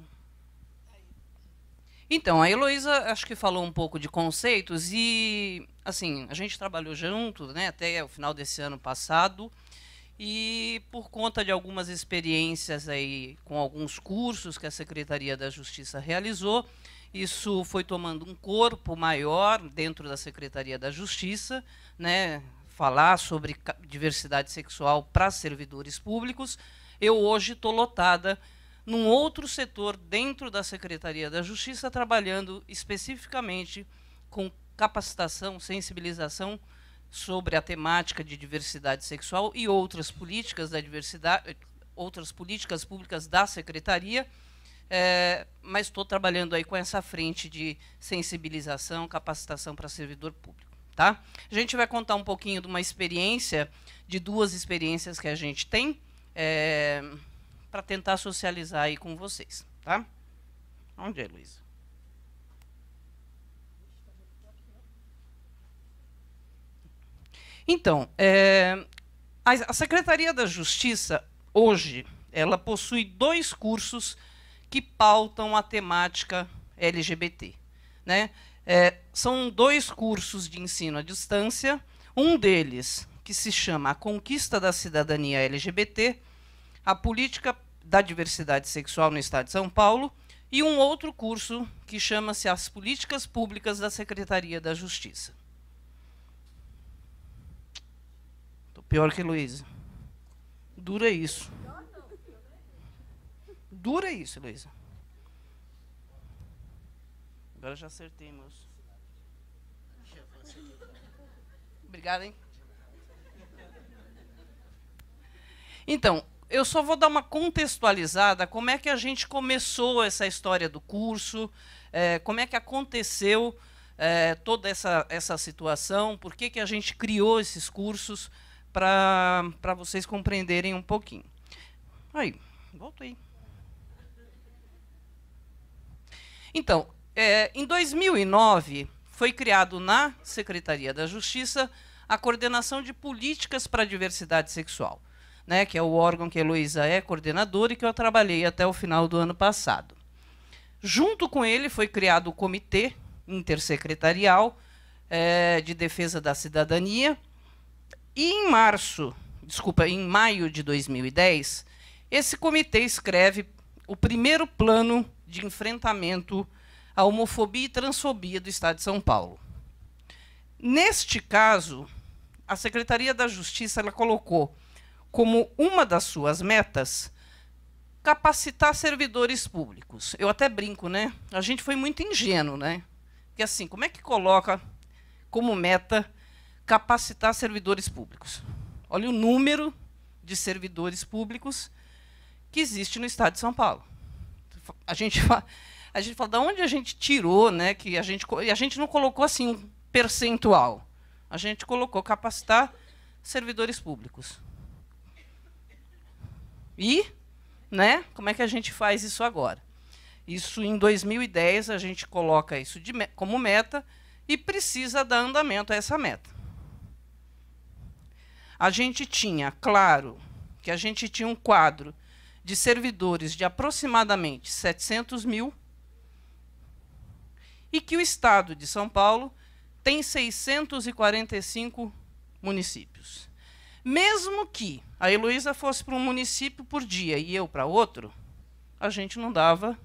Então, a Heloísa acho que falou um pouco de conceitos e, assim, a gente trabalhou junto né, até o final desse ano passado. E por conta de algumas experiências aí com alguns cursos que a Secretaria da Justiça realizou, isso foi tomando um corpo maior dentro da Secretaria da Justiça, né? Falar sobre diversidade sexual para servidores públicos. Eu hoje estou lotada num outro setor dentro da Secretaria da Justiça, trabalhando especificamente com capacitação, sensibilização sobre a temática de diversidade sexual e outras políticas da diversidade, outras políticas públicas da secretaria, é, mas estou trabalhando aí com essa frente de sensibilização, capacitação para servidor público, tá? A gente vai contar um pouquinho de uma experiência, de duas experiências que a gente tem, é, para tentar socializar aí com vocês, tá? Onde é, Luísa? Então, é, a Secretaria da Justiça, hoje, ela possui dois cursos que pautam a temática LGBT. Né? É, são dois cursos de ensino à distância, um deles que se chama A Conquista da Cidadania LGBT, a Política da Diversidade Sexual no Estado de São Paulo, e um outro curso que chama-se As Políticas Públicas da Secretaria da Justiça. Pior que Heloísa. Dura isso. Dura isso, Heloísa. Agora já acertei, meu Obrigada, hein? Então, eu só vou dar uma contextualizada como é que a gente começou essa história do curso, é, como é que aconteceu é, toda essa, essa situação, por que, que a gente criou esses cursos para vocês compreenderem um pouquinho. Aí, voltei. Então, é, em 2009, foi criado na Secretaria da Justiça a Coordenação de Políticas para a Diversidade Sexual, né, que é o órgão que a Heloísa é coordenadora e que eu trabalhei até o final do ano passado. Junto com ele foi criado o Comitê Intersecretarial é, de Defesa da Cidadania, e em março, desculpa, em maio de 2010, esse comitê escreve o primeiro plano de enfrentamento à homofobia e transfobia do Estado de São Paulo. Neste caso, a Secretaria da Justiça ela colocou como uma das suas metas capacitar servidores públicos. Eu até brinco, né? A gente foi muito ingênuo, né? Que assim, como é que coloca como meta capacitar servidores públicos. Olha o número de servidores públicos que existe no Estado de São Paulo. A gente fala, a gente fala da onde a gente tirou, né? Que a gente a gente não colocou assim um percentual. A gente colocou capacitar servidores públicos. E, né? Como é que a gente faz isso agora? Isso em 2010 a gente coloca isso de, como meta e precisa dar andamento a essa meta a gente tinha, claro, que a gente tinha um quadro de servidores de aproximadamente 700 mil e que o Estado de São Paulo tem 645 municípios. Mesmo que a Heloísa fosse para um município por dia e eu para outro, a gente não dava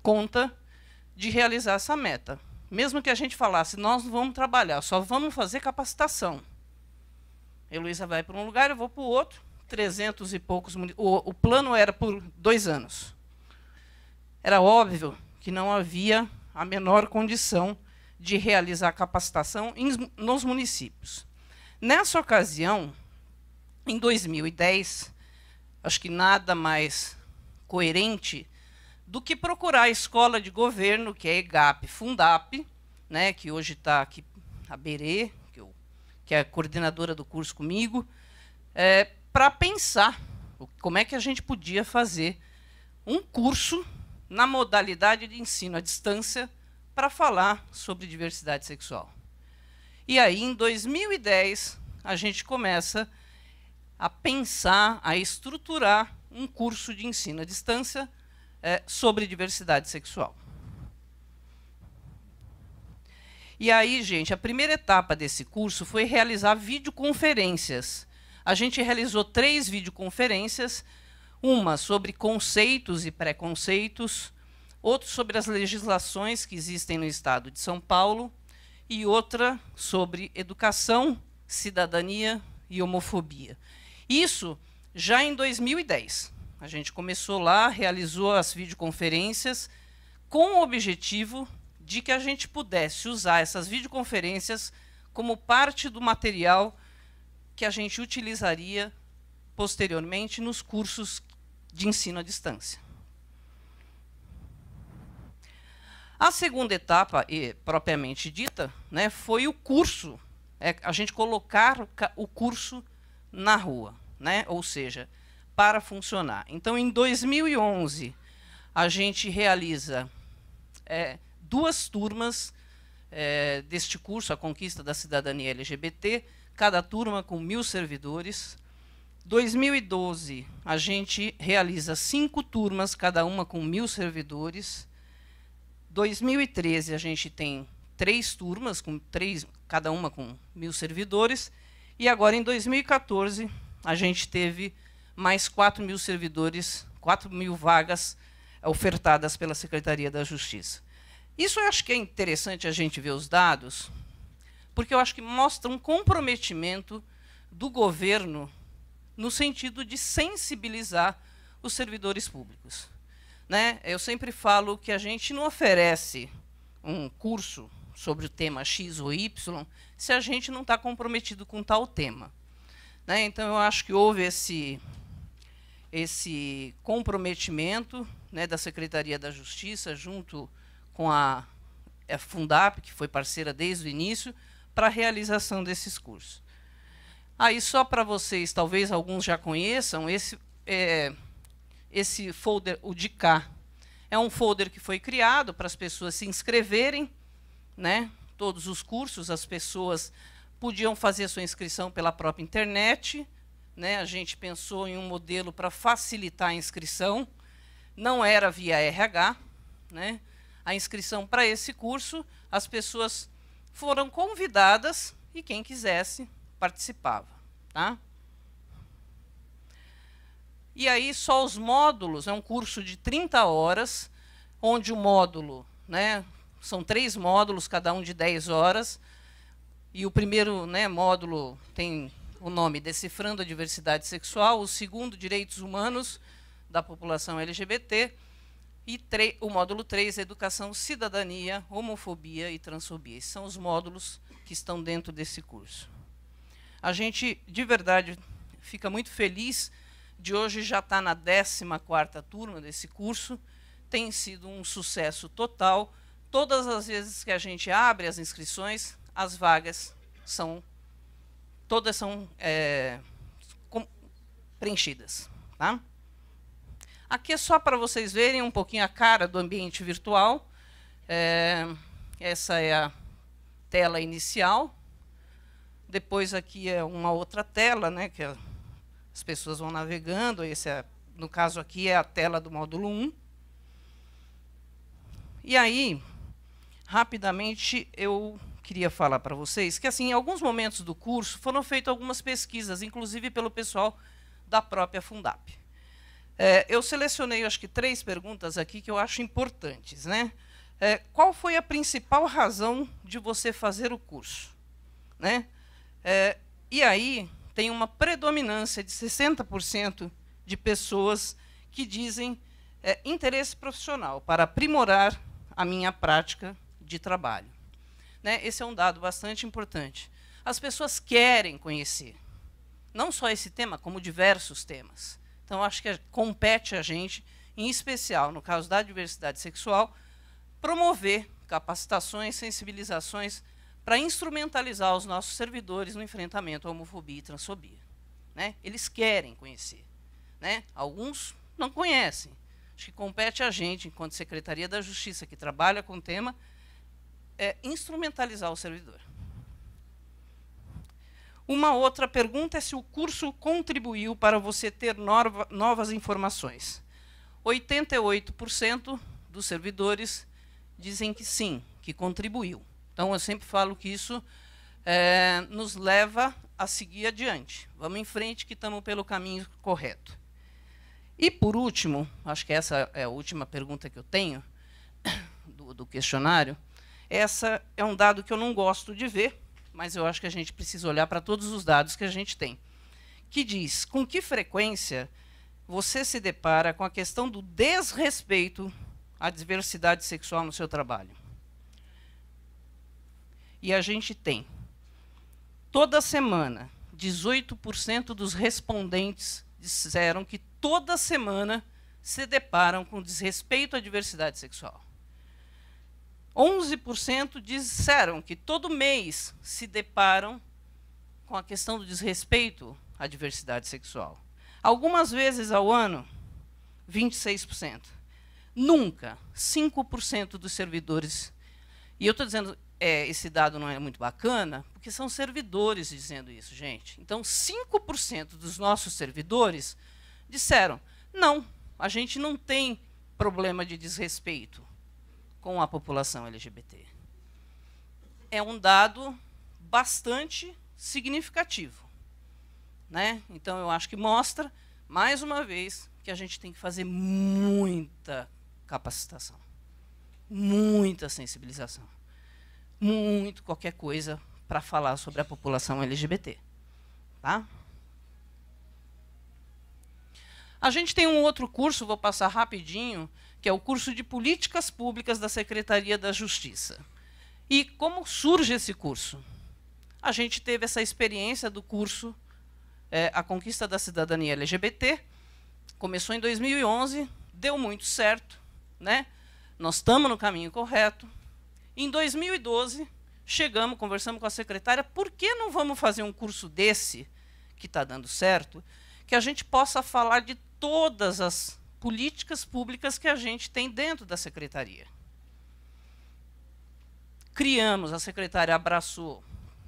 conta de realizar essa meta. Mesmo que a gente falasse, nós não vamos trabalhar, só vamos fazer capacitação. Heloísa vai para um lugar, eu vou para o outro, 300 e poucos o, o plano era por dois anos. Era óbvio que não havia a menor condição de realizar capacitação em, nos municípios. Nessa ocasião, em 2010, acho que nada mais coerente do que procurar a escola de governo, que é a EGAP Fundap, né, que hoje está aqui a Berê, que é a coordenadora do curso comigo, é, para pensar como é que a gente podia fazer um curso na modalidade de ensino à distância para falar sobre diversidade sexual. E aí, em 2010, a gente começa a pensar, a estruturar um curso de ensino à distância é, sobre diversidade sexual. E aí, gente, a primeira etapa desse curso foi realizar videoconferências. A gente realizou três videoconferências, uma sobre conceitos e preconceitos, outra sobre as legislações que existem no estado de São Paulo e outra sobre educação, cidadania e homofobia. Isso já em 2010. A gente começou lá, realizou as videoconferências com o objetivo de que a gente pudesse usar essas videoconferências como parte do material que a gente utilizaria posteriormente nos cursos de ensino à distância. A segunda etapa, propriamente dita, né, foi o curso, é, a gente colocar o curso na rua, né, ou seja, para funcionar. Então, em 2011, a gente realiza é, duas turmas é, deste curso, A Conquista da Cidadania LGBT, cada turma com mil servidores. 2012, a gente realiza cinco turmas, cada uma com mil servidores. 2013, a gente tem três turmas, com três, cada uma com mil servidores. E agora, em 2014, a gente teve mais 4 mil servidores, 4 mil vagas ofertadas pela Secretaria da Justiça. Isso eu acho que é interessante a gente ver os dados, porque eu acho que mostra um comprometimento do governo no sentido de sensibilizar os servidores públicos. Né? Eu sempre falo que a gente não oferece um curso sobre o tema X ou Y se a gente não está comprometido com tal tema. Né? Então, eu acho que houve esse, esse comprometimento né, da Secretaria da Justiça junto com a, Fundap, que foi parceira desde o início, para a realização desses cursos. Aí, só para vocês, talvez alguns já conheçam, esse, é, esse folder, o de cá, é um folder que foi criado para as pessoas se inscreverem, né? todos os cursos, as pessoas podiam fazer sua inscrição pela própria internet. Né? A gente pensou em um modelo para facilitar a inscrição, não era via RH. Né? a inscrição para esse curso, as pessoas foram convidadas e quem quisesse participava. Tá? E aí só os módulos, é um curso de 30 horas, onde o módulo, né, são três módulos, cada um de 10 horas, e o primeiro né, módulo tem o nome Decifrando a Diversidade Sexual, o segundo, Direitos Humanos da População LGBT, e o módulo 3, Educação, Cidadania, Homofobia e Transfobia. Esses são os módulos que estão dentro desse curso. A gente, de verdade, fica muito feliz de hoje já estar tá na 14ª turma desse curso. Tem sido um sucesso total. Todas as vezes que a gente abre as inscrições, as vagas são todas são é, preenchidas. Tá? Aqui é só para vocês verem um pouquinho a cara do ambiente virtual. É, essa é a tela inicial. Depois aqui é uma outra tela, né, que as pessoas vão navegando. Esse é, no caso aqui é a tela do módulo 1. E aí, rapidamente, eu queria falar para vocês que assim, em alguns momentos do curso foram feitas algumas pesquisas, inclusive pelo pessoal da própria Fundap. É, eu selecionei, acho que, três perguntas aqui que eu acho importantes. Né? É, qual foi a principal razão de você fazer o curso? Né? É, e aí tem uma predominância de 60% de pessoas que dizem é, interesse profissional para aprimorar a minha prática de trabalho. Né? Esse é um dado bastante importante. As pessoas querem conhecer, não só esse tema, como diversos temas. Então, acho que compete a gente, em especial no caso da diversidade sexual, promover capacitações, sensibilizações para instrumentalizar os nossos servidores no enfrentamento à homofobia e transfobia. Né? Eles querem conhecer. Né? Alguns não conhecem. Acho que compete a gente, enquanto Secretaria da Justiça, que trabalha com o tema, é instrumentalizar o servidor. Uma outra pergunta é se o curso contribuiu para você ter novas informações. 88% dos servidores dizem que sim, que contribuiu. Então, eu sempre falo que isso é, nos leva a seguir adiante. Vamos em frente, que estamos pelo caminho correto. E, por último, acho que essa é a última pergunta que eu tenho [coughs] do, do questionário. Essa é um dado que eu não gosto de ver, mas eu acho que a gente precisa olhar para todos os dados que a gente tem. Que diz com que frequência você se depara com a questão do desrespeito à diversidade sexual no seu trabalho. E a gente tem, toda semana, 18% dos respondentes disseram que toda semana se deparam com desrespeito à diversidade sexual. 11% disseram que todo mês se deparam com a questão do desrespeito à diversidade sexual. Algumas vezes ao ano, 26%. Nunca, 5% dos servidores. E eu estou dizendo, é, esse dado não é muito bacana, porque são servidores dizendo isso, gente. Então, 5% dos nossos servidores disseram: não, a gente não tem problema de desrespeito com a população LGBT. É um dado bastante significativo. Né? Então, eu acho que mostra, mais uma vez, que a gente tem que fazer muita capacitação, muita sensibilização, muito qualquer coisa para falar sobre a população LGBT. Tá? A gente tem um outro curso, vou passar rapidinho, que é o curso de Políticas Públicas da Secretaria da Justiça. E como surge esse curso? A gente teve essa experiência do curso é, A Conquista da Cidadania LGBT, começou em 2011, deu muito certo, né? nós estamos no caminho correto. Em 2012, chegamos, conversamos com a secretária, por que não vamos fazer um curso desse, que está dando certo, que a gente possa falar de todas as políticas públicas que a gente tem dentro da secretaria. Criamos, a secretária abraçou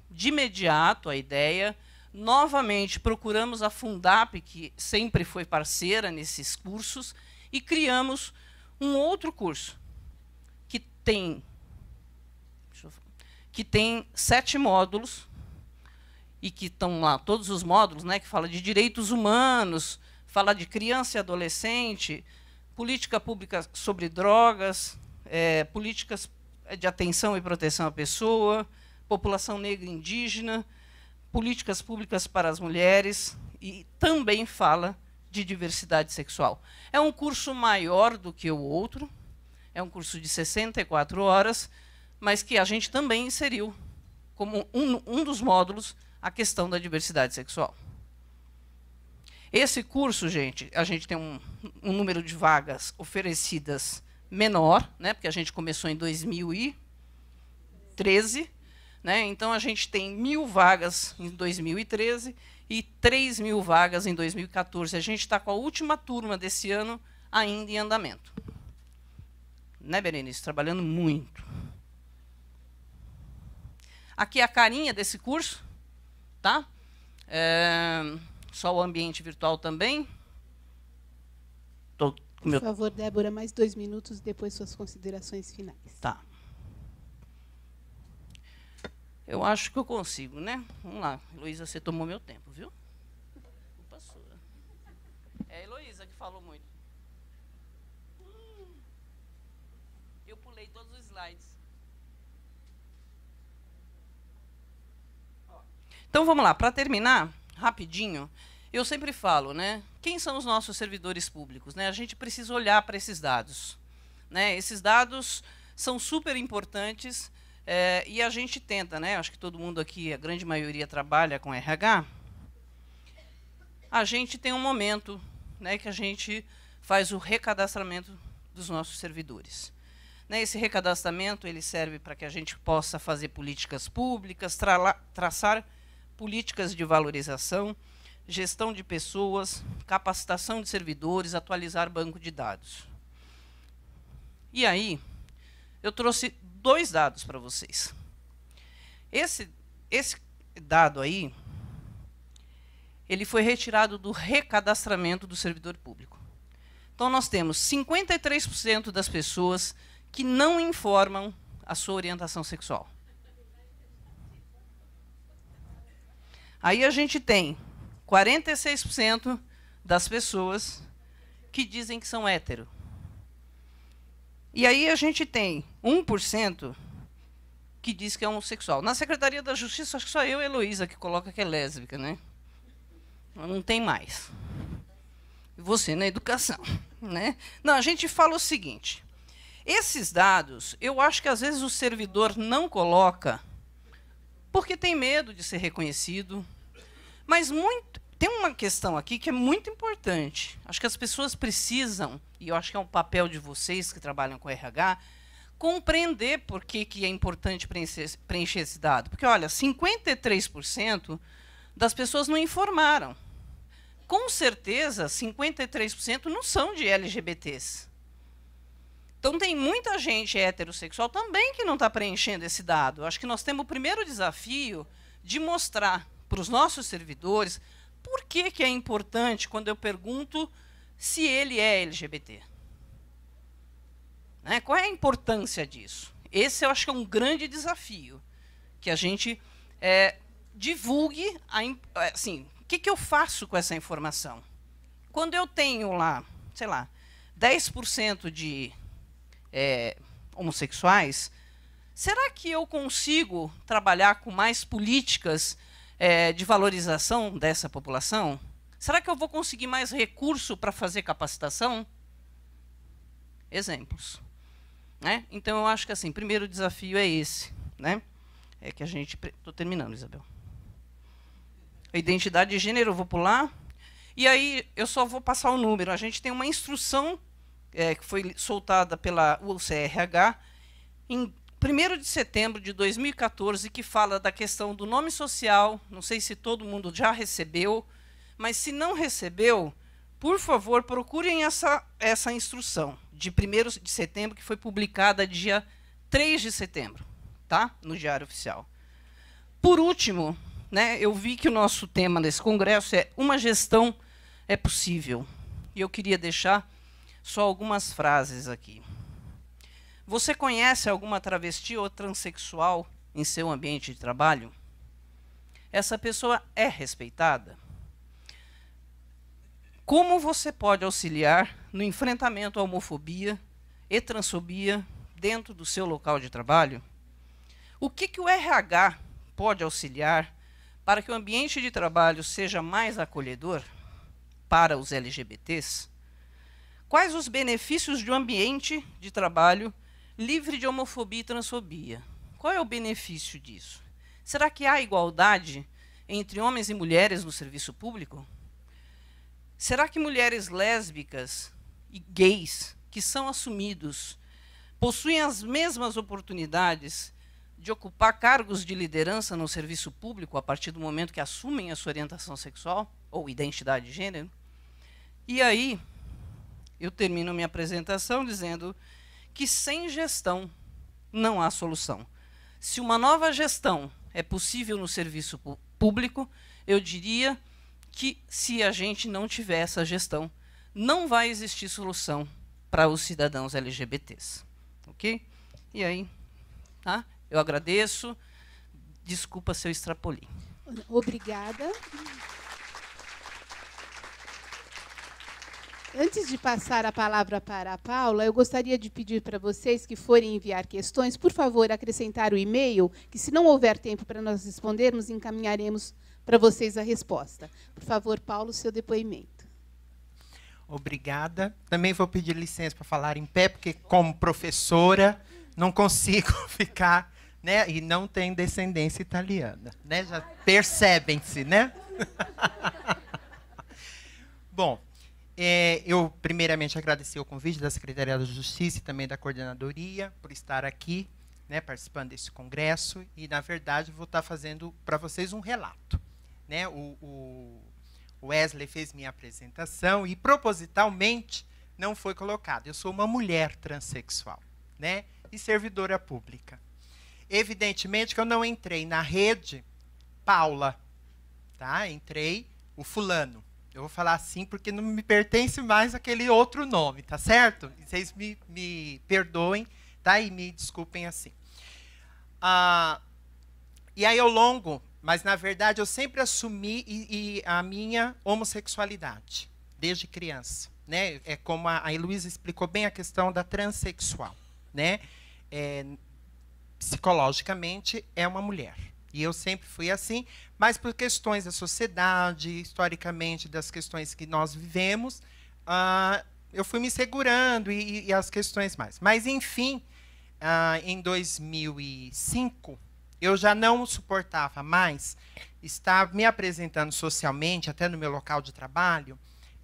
de imediato a ideia. Novamente, procuramos a Fundap, que sempre foi parceira nesses cursos, e criamos um outro curso que tem eu, que tem sete módulos e que estão lá todos os módulos, né, que fala de direitos humanos, falar de criança e adolescente, política pública sobre drogas, é, políticas de atenção e proteção à pessoa, população negra e indígena, políticas públicas para as mulheres e também fala de diversidade sexual. É um curso maior do que o outro, é um curso de 64 horas, mas que a gente também inseriu como um, um dos módulos a questão da diversidade sexual. Esse curso, gente, a gente tem um, um número de vagas oferecidas menor, né, porque a gente começou em 2013. Né, então, a gente tem mil vagas em 2013 e 3 mil vagas em 2014. A gente está com a última turma desse ano ainda em andamento. Né, Berenice? Trabalhando muito. Aqui é a carinha desse curso. Tá? É só o ambiente virtual também? Tô, meu... Por favor, Débora, mais dois minutos depois suas considerações finais. Tá. Eu acho que eu consigo, né? Vamos lá. Heloísa, você tomou meu tempo, viu? Opa, sua. É a Heloísa que falou muito. Eu pulei todos os slides. Então vamos lá, para terminar, rapidinho, eu sempre falo, né? Quem são os nossos servidores públicos? Né? A gente precisa olhar para esses dados. Né? Esses dados são super importantes é, e a gente tenta, né? Acho que todo mundo aqui, a grande maioria trabalha com RH. A gente tem um momento, né, que a gente faz o recadastramento dos nossos servidores. Né, esse recadastramento ele serve para que a gente possa fazer políticas públicas, traçar políticas de valorização, gestão de pessoas, capacitação de servidores, atualizar banco de dados. E aí, eu trouxe dois dados para vocês. Esse, esse dado aí, ele foi retirado do recadastramento do servidor público. Então, nós temos 53% das pessoas que não informam a sua orientação sexual. Aí a gente tem 46% das pessoas que dizem que são hétero. E aí a gente tem 1% que diz que é homossexual. Na Secretaria da Justiça, acho que só eu e a Heloísa que coloca que é lésbica, né? Não tem mais. E você na educação, [laughs] né? Não, a gente fala o seguinte. Esses dados, eu acho que às vezes o servidor não coloca porque tem medo de ser reconhecido. Mas muito, tem uma questão aqui que é muito importante. Acho que as pessoas precisam, e eu acho que é um papel de vocês que trabalham com RH, compreender por que, que é importante preencher, preencher esse dado. Porque, olha, 53% das pessoas não informaram. Com certeza, 53% não são de LGBTs. Então, tem muita gente heterossexual também que não está preenchendo esse dado. Acho que nós temos o primeiro desafio de mostrar para os nossos servidores por que, que é importante quando eu pergunto se ele é LGBT. Né? Qual é a importância disso? Esse eu acho que é um grande desafio, que a gente é, divulgue, a, é, assim, o que, que eu faço com essa informação? Quando eu tenho lá, sei lá, 10% de é, homossexuais, será que eu consigo trabalhar com mais políticas é, de valorização dessa população? Será que eu vou conseguir mais recurso para fazer capacitação? Exemplos. Né? Então, eu acho que assim, primeiro desafio é esse. Né? É que a gente. Estou terminando, Isabel. A identidade de gênero, eu vou pular. E aí, eu só vou passar o número. A gente tem uma instrução é, que foi soltada pela UCRH em 1 de setembro de 2014, que fala da questão do nome social. Não sei se todo mundo já recebeu, mas se não recebeu, por favor, procurem essa, essa instrução de 1 de setembro, que foi publicada dia 3 de setembro, tá? no Diário Oficial. Por último, né, eu vi que o nosso tema nesse congresso é uma gestão é possível. E eu queria deixar só algumas frases aqui. Você conhece alguma travesti ou transexual em seu ambiente de trabalho? Essa pessoa é respeitada? Como você pode auxiliar no enfrentamento à homofobia e transfobia dentro do seu local de trabalho? O que, que o RH pode auxiliar para que o ambiente de trabalho seja mais acolhedor para os LGBTs? Quais os benefícios de um ambiente de trabalho livre de homofobia e transfobia? Qual é o benefício disso? Será que há igualdade entre homens e mulheres no serviço público? Será que mulheres lésbicas e gays que são assumidos possuem as mesmas oportunidades de ocupar cargos de liderança no serviço público a partir do momento que assumem a sua orientação sexual ou identidade de gênero? E aí, eu termino minha apresentação dizendo que sem gestão não há solução. Se uma nova gestão é possível no serviço público, eu diria que se a gente não tiver essa gestão, não vai existir solução para os cidadãos LGBTs. Ok? E aí, tá? eu agradeço. Desculpa se eu extrapolei. Obrigada. Antes de passar a palavra para a Paula, eu gostaria de pedir para vocês que forem enviar questões, por favor, acrescentar o e-mail, que se não houver tempo para nós respondermos, encaminharemos para vocês a resposta. Por favor, Paulo, seu depoimento. Obrigada. Também vou pedir licença para falar em pé, porque como professora não consigo [laughs] ficar, né? E não tenho descendência italiana, né? Já percebem-se, né? [laughs] Bom, é, eu, primeiramente, agradecer o convite da Secretaria da Justiça e também da Coordenadoria por estar aqui, né, participando desse congresso. E, na verdade, vou estar fazendo para vocês um relato. Né? O, o, Wesley fez minha apresentação e, propositalmente, não foi colocado. Eu sou uma mulher transexual né, e servidora pública. Evidentemente que eu não entrei na rede Paula, tá? entrei o fulano. Eu vou falar assim porque não me pertence mais aquele outro nome, tá certo? Vocês me, me perdoem, tá? E me desculpem assim. Ah, e aí, eu longo, mas na verdade eu sempre assumi e, e a minha homossexualidade, desde criança. Né? É como a, a Heloísa explicou bem a questão da transexual. Né? É, psicologicamente, é uma mulher. E eu sempre fui assim, mas por questões da sociedade, historicamente, das questões que nós vivemos, uh, eu fui me segurando e, e, as questões mais. Mas, enfim, uh, em 2005, eu já não suportava mais estar me apresentando socialmente, até no meu local de trabalho,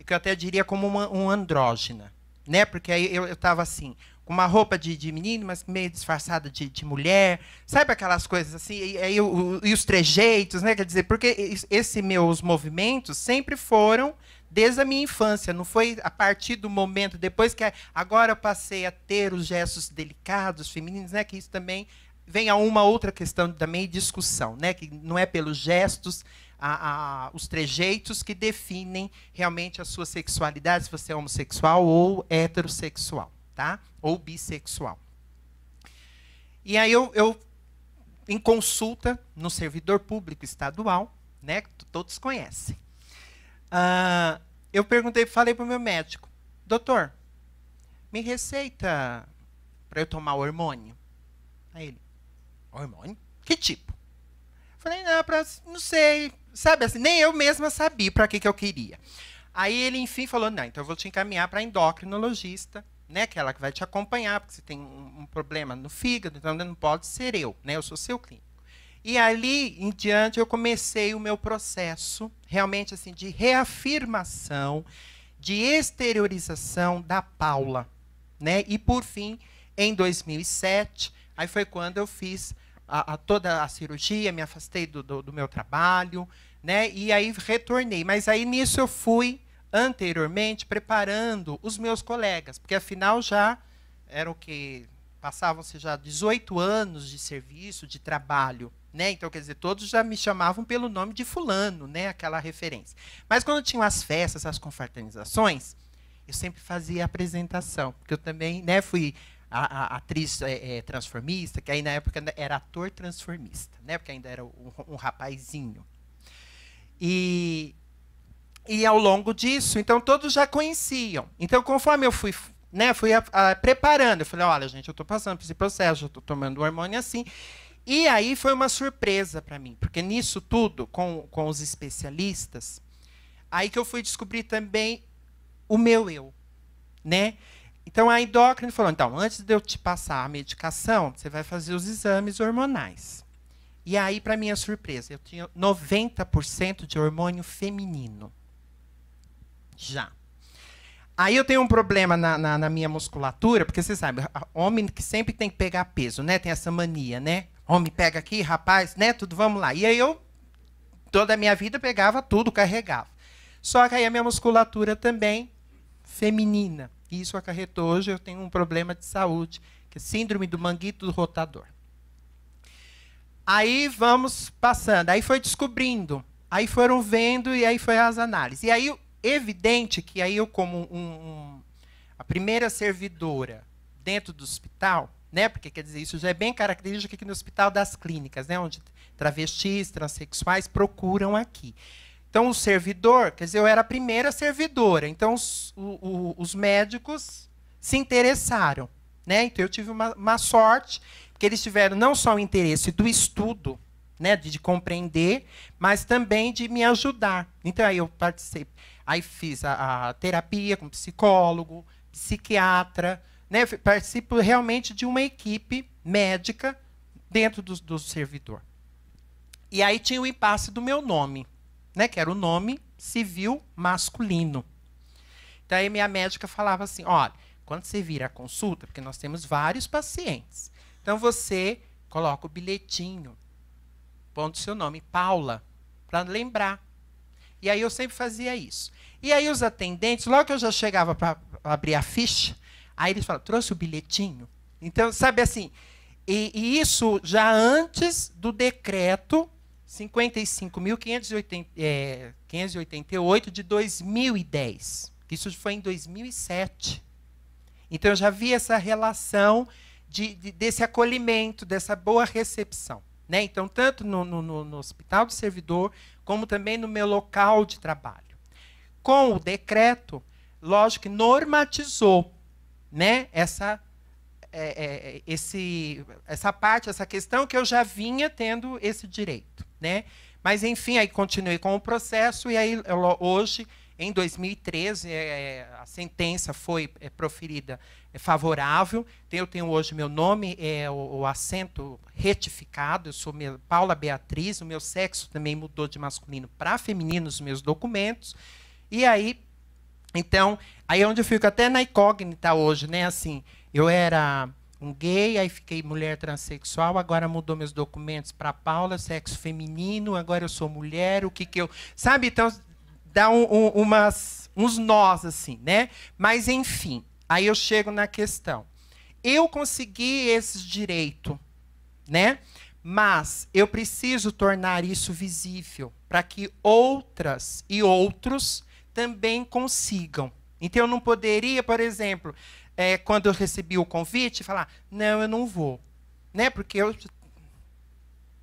que eu até diria como uma, um andrógena, né? Porque aí eu estava assim, com uma roupa de, de menino, mas meio disfarçada de, de mulher, sabe aquelas coisas assim, e, e, e, os trejeitos, né? Quer dizer, porque esses meus movimentos sempre foram desde a minha infância, não foi a partir do momento, depois que agora eu passei a ter os gestos delicados, femininos, né? Que isso também vem a uma outra questão também, discussão, né? Que não é pelos gestos a, a, os trejeitos que definem realmente a sua sexualidade, se você é homossexual ou heterossexual tá? Ou bissexual. E aí eu, eu em consulta no servidor público estadual, né? Que todos conhecem. Uh, eu perguntei, falei para o meu médico, doutor, me receita para eu tomar hormônio? Aí ele, hormônio? Que tipo? Falei, não, pra, não sei. Sabe assim, nem eu mesma sabia para que, que eu queria. Aí ele, enfim, falou, não, então eu vou te encaminhar para endocrinologista né? Que é ela que vai te acompanhar, porque você tem um, um problema no fígado, então não pode ser eu, né? Eu sou seu clínico. E ali em diante eu comecei o meu processo, realmente assim, de reafirmação, de exteriorização da Paula, né? E por fim, em 2007, aí foi quando eu fiz a, a toda a cirurgia, me afastei do, do, do meu trabalho, né? E aí retornei. Mas aí nisso eu fui anteriormente preparando os meus colegas, porque afinal já eram que passavam-se já 18 anos de serviço, de trabalho, né? Então quer dizer, todos já me chamavam pelo nome de fulano, né, aquela referência. Mas quando tinham as festas, as confraternizações, eu sempre fazia apresentação, porque eu também, né, fui a, a atriz é, é, transformista, que aí na época era ator transformista, né? Porque ainda era um, um rapazinho. E e ao longo disso, então todos já conheciam. Então, conforme eu fui né, fui a, a, preparando. Eu falei, olha, gente, eu estou passando por esse processo, eu estou tomando um hormônio assim. E aí foi uma surpresa para mim, porque nisso tudo, com, com os especialistas, aí que eu fui descobrir também o meu eu, né? Então a endócrina falou, então, antes de eu te passar a medicação, você vai fazer os exames hormonais. E aí, para minha surpresa, eu tinha 90% de hormônio feminino. Já. Aí eu tenho um problema na, na, na minha musculatura, porque você sabe, homem que sempre tem que pegar peso, né? Tem essa mania, né? Homem pega aqui, rapaz, né? Tudo, vamos lá. E aí eu, toda a minha vida, pegava tudo, carregava. Só que aí a minha musculatura também, feminina. e Isso acarretou hoje, eu tenho um problema de saúde, que é síndrome do manguito rotador. Aí vamos passando, aí foi descobrindo, aí foram vendo e aí foi as análises. E aí evidente que aí eu, como um, um, a primeira servidora dentro do hospital, né, porque quer dizer, isso já é bem característico aqui no hospital das clínicas, né, onde travestis, transexuais procuram aqui. Então, o servidor, quer dizer, eu era a primeira servidora, então os, o, o, os médicos se interessaram. Né? Então, eu tive uma, uma sorte, que eles tiveram não só o interesse do estudo, né, de, de, compreender, mas também de me ajudar. Então aí eu participei. Aí fiz a, a terapia com psicólogo, psiquiatra, né? Participo realmente de uma equipe médica dentro do, do servidor. E aí tinha o impasse do meu nome, né? Que era o nome civil masculino. Então aí minha médica falava assim: olha, quando você vir à consulta, porque nós temos vários pacientes, então você coloca o bilhetinho, pondo seu nome, Paula, para lembrar. E aí eu sempre fazia isso. E aí os atendentes, logo que eu já chegava para abrir a ficha, aí eles falavam, trouxe o bilhetinho? Então, sabe assim, e, e isso já antes do decreto 55.588 é, de 2010. Isso foi em 2007. Então, eu já vi essa relação de, de, desse acolhimento, dessa boa recepção. Né? Então, tanto no, no, no hospital do servidor, como também no meu local de trabalho com o decreto, lógico que normatizou né, essa, é, é, esse, essa parte, essa questão que eu já vinha tendo esse direito. Né? Mas, enfim, aí continuei com o processo e aí é, hoje, em 2013, é, é, a sentença foi é, proferida favorável. Então, eu tenho hoje meu nome, é o, o assento retificado, eu sou Paula Beatriz, o meu sexo também mudou de masculino para feminino nos meus documentos. E aí, então, aí é onde eu fico até na incógnita hoje, né? Assim, eu era um gay, aí fiquei mulher transexual, agora mudou meus documentos para Paula, sexo feminino, agora eu sou mulher, o que que eu. Sabe? Então, dá um, um, umas, uns nós, assim, né? Mas, enfim, aí eu chego na questão. Eu consegui esse direito né? Mas eu preciso tornar isso visível para que outras e outros também consigam. Então eu não poderia, por exemplo, é, quando eu recebi o convite, falar, não, eu não vou. Né? Porque eu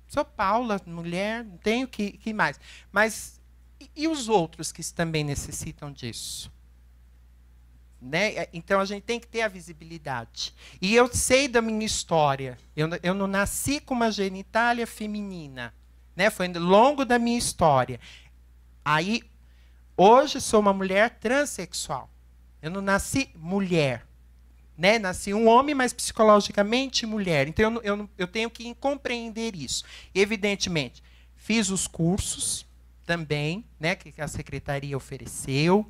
sou Paula, mulher, não tenho que, que mais. Mas e, e os outros que também necessitam disso? Né? É, então a gente tem que ter a visibilidade. E eu sei da minha história. Eu, eu não nasci com uma genitália feminina. Né? Foi ao longo da minha história. Aí Hoje sou uma mulher transexual. Eu não nasci mulher. Né? Nasci um homem, mas psicologicamente mulher. Então eu, eu, eu tenho que compreender isso. Evidentemente, fiz os cursos também, né, que a secretaria ofereceu,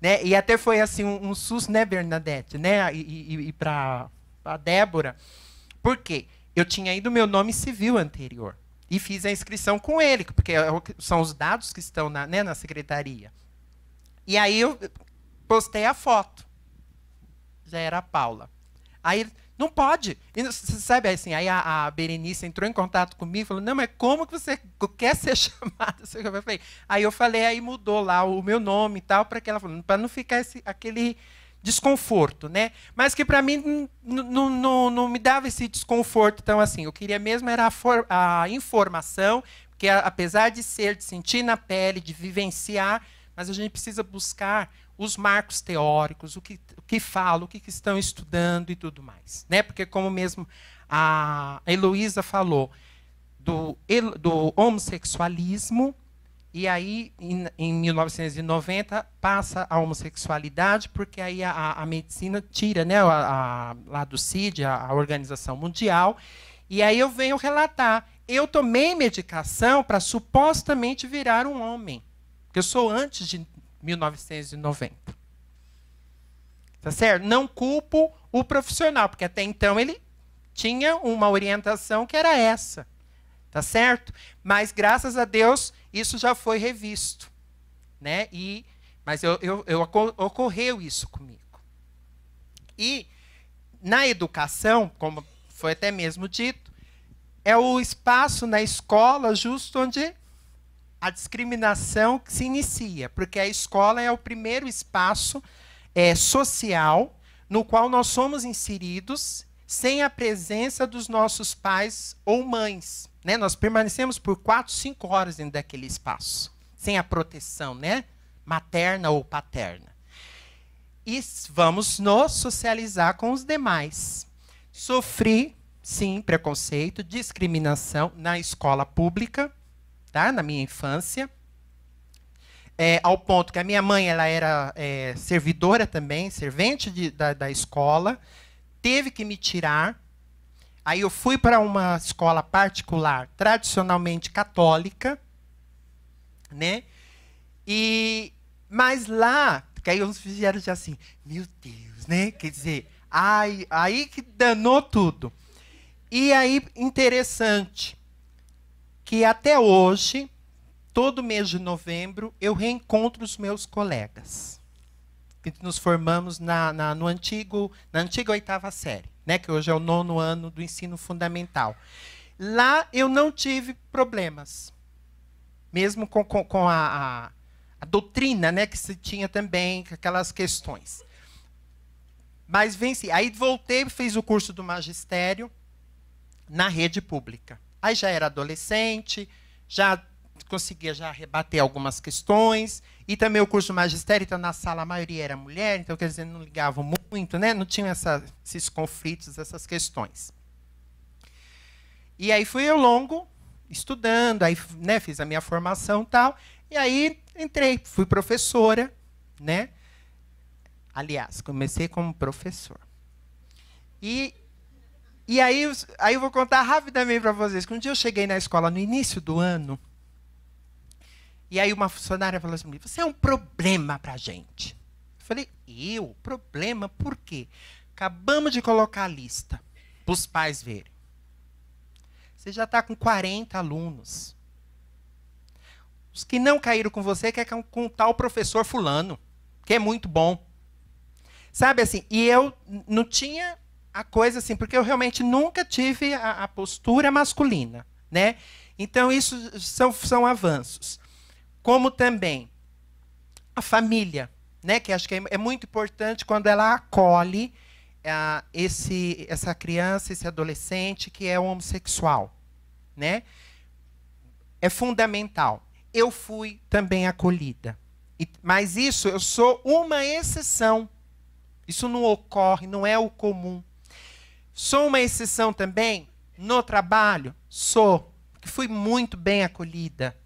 né, e até foi assim um, um sus, né, Bernadette, né, e, e, e para a Débora, Por quê? eu tinha ido meu nome civil anterior e fiz a inscrição com ele, porque é são os dados que estão na, né, na secretaria. E aí eu postei a foto. Já era a Paula. Aí não pode. E, sabe assim, aí a, a, Berenice entrou em contato comigo e falou: Não, mas como que você quer ser [laughs] chamada? Eu falei, aí eu falei, aí mudou lá o meu nome e tal, para que ela para não ficar esse, aquele desconforto, né? Mas que para mim não me dava esse desconforto. Então, assim, eu queria mesmo era a, a informação, porque apesar de ser, de sentir na pele, de vivenciar mas a gente precisa buscar os marcos teóricos, o que, o que fala, o que, que estão estudando e tudo mais. Né? Porque, como mesmo a Heloísa falou, do, do homossexualismo, e aí, em, em, 1990, passa a homossexualidade, porque aí a, a medicina tira, né, a, a, lá do CID, a, a Organização Mundial, e aí eu venho relatar. Eu tomei medicação para supostamente virar um homem. Eu sou antes de 1990. Tá certo? Não culpo o profissional, porque até então ele tinha uma orientação que era essa. Tá certo? Mas graças a Deus isso já foi revisto, né? E mas eu, eu, eu ocorreu isso comigo. E na educação, como foi até mesmo dito, é o espaço na escola justo onde a discriminação que se inicia, porque a escola é o primeiro espaço é, social no qual nós somos inseridos sem a presença dos nossos pais ou mães. Né? Nós permanecemos por quatro, cinco horas dentro daquele espaço, sem a proteção né? materna ou paterna. E vamos nos socializar com os demais. Sofri, sim, preconceito, discriminação na escola pública, tá? Na minha infância. É, ao ponto que a minha mãe ela era é, servidora também, servente de, da, da escola, teve que me tirar. Aí eu fui para uma escola particular, tradicionalmente católica, né? E mas lá, que aí uns fizeram assim, meu Deus, né? Quer dizer, aí, aí que danou tudo. E aí interessante, que até hoje, todo mês de novembro, eu reencontro os meus colegas. Que nos formamos na, na, no antigo, na antiga oitava série, né? que hoje é o nono ano do ensino fundamental. Lá eu não tive problemas. Mesmo com, com, com a, a, a doutrina né, que se tinha também, aquelas questões. Mas venci. Aí voltei, e fiz o curso do magistério na rede pública. Aí já era adolescente, já conseguia já rebater algumas questões. E também o curso de magistério, então na sala a maioria era mulher, então quer dizer, não ligavam muito, né? não tinham essa, esses conflitos, essas questões. E aí fui ao longo, estudando, aí né, fiz a minha formação e tal. E aí entrei, fui professora, né? Aliás, comecei como professor. E e aí, aí eu vou contar rapidamente para vocês. Que um dia eu cheguei na escola no início do ano. E aí uma funcionária falou assim: Você é um problema para a gente. Eu falei: Eu? Problema? Por quê? Acabamos de colocar a lista para os pais verem. Você já está com 40 alunos. Os que não caíram com você quer é com o tal professor fulano, que é muito bom. Sabe assim, e eu não tinha a coisa assim, porque eu realmente nunca tive a, a postura masculina, né? Então isso são, são avanços. Como também a família, né? Que acho que é, é muito importante quando ela acolhe a ah, esse, essa criança, esse adolescente que é homossexual, né? É fundamental. Eu fui também acolhida, e, mas isso eu sou uma exceção. Isso não ocorre, não é o comum. Sou uma exceção também no trabalho? Sou, fui muito bem acolhida,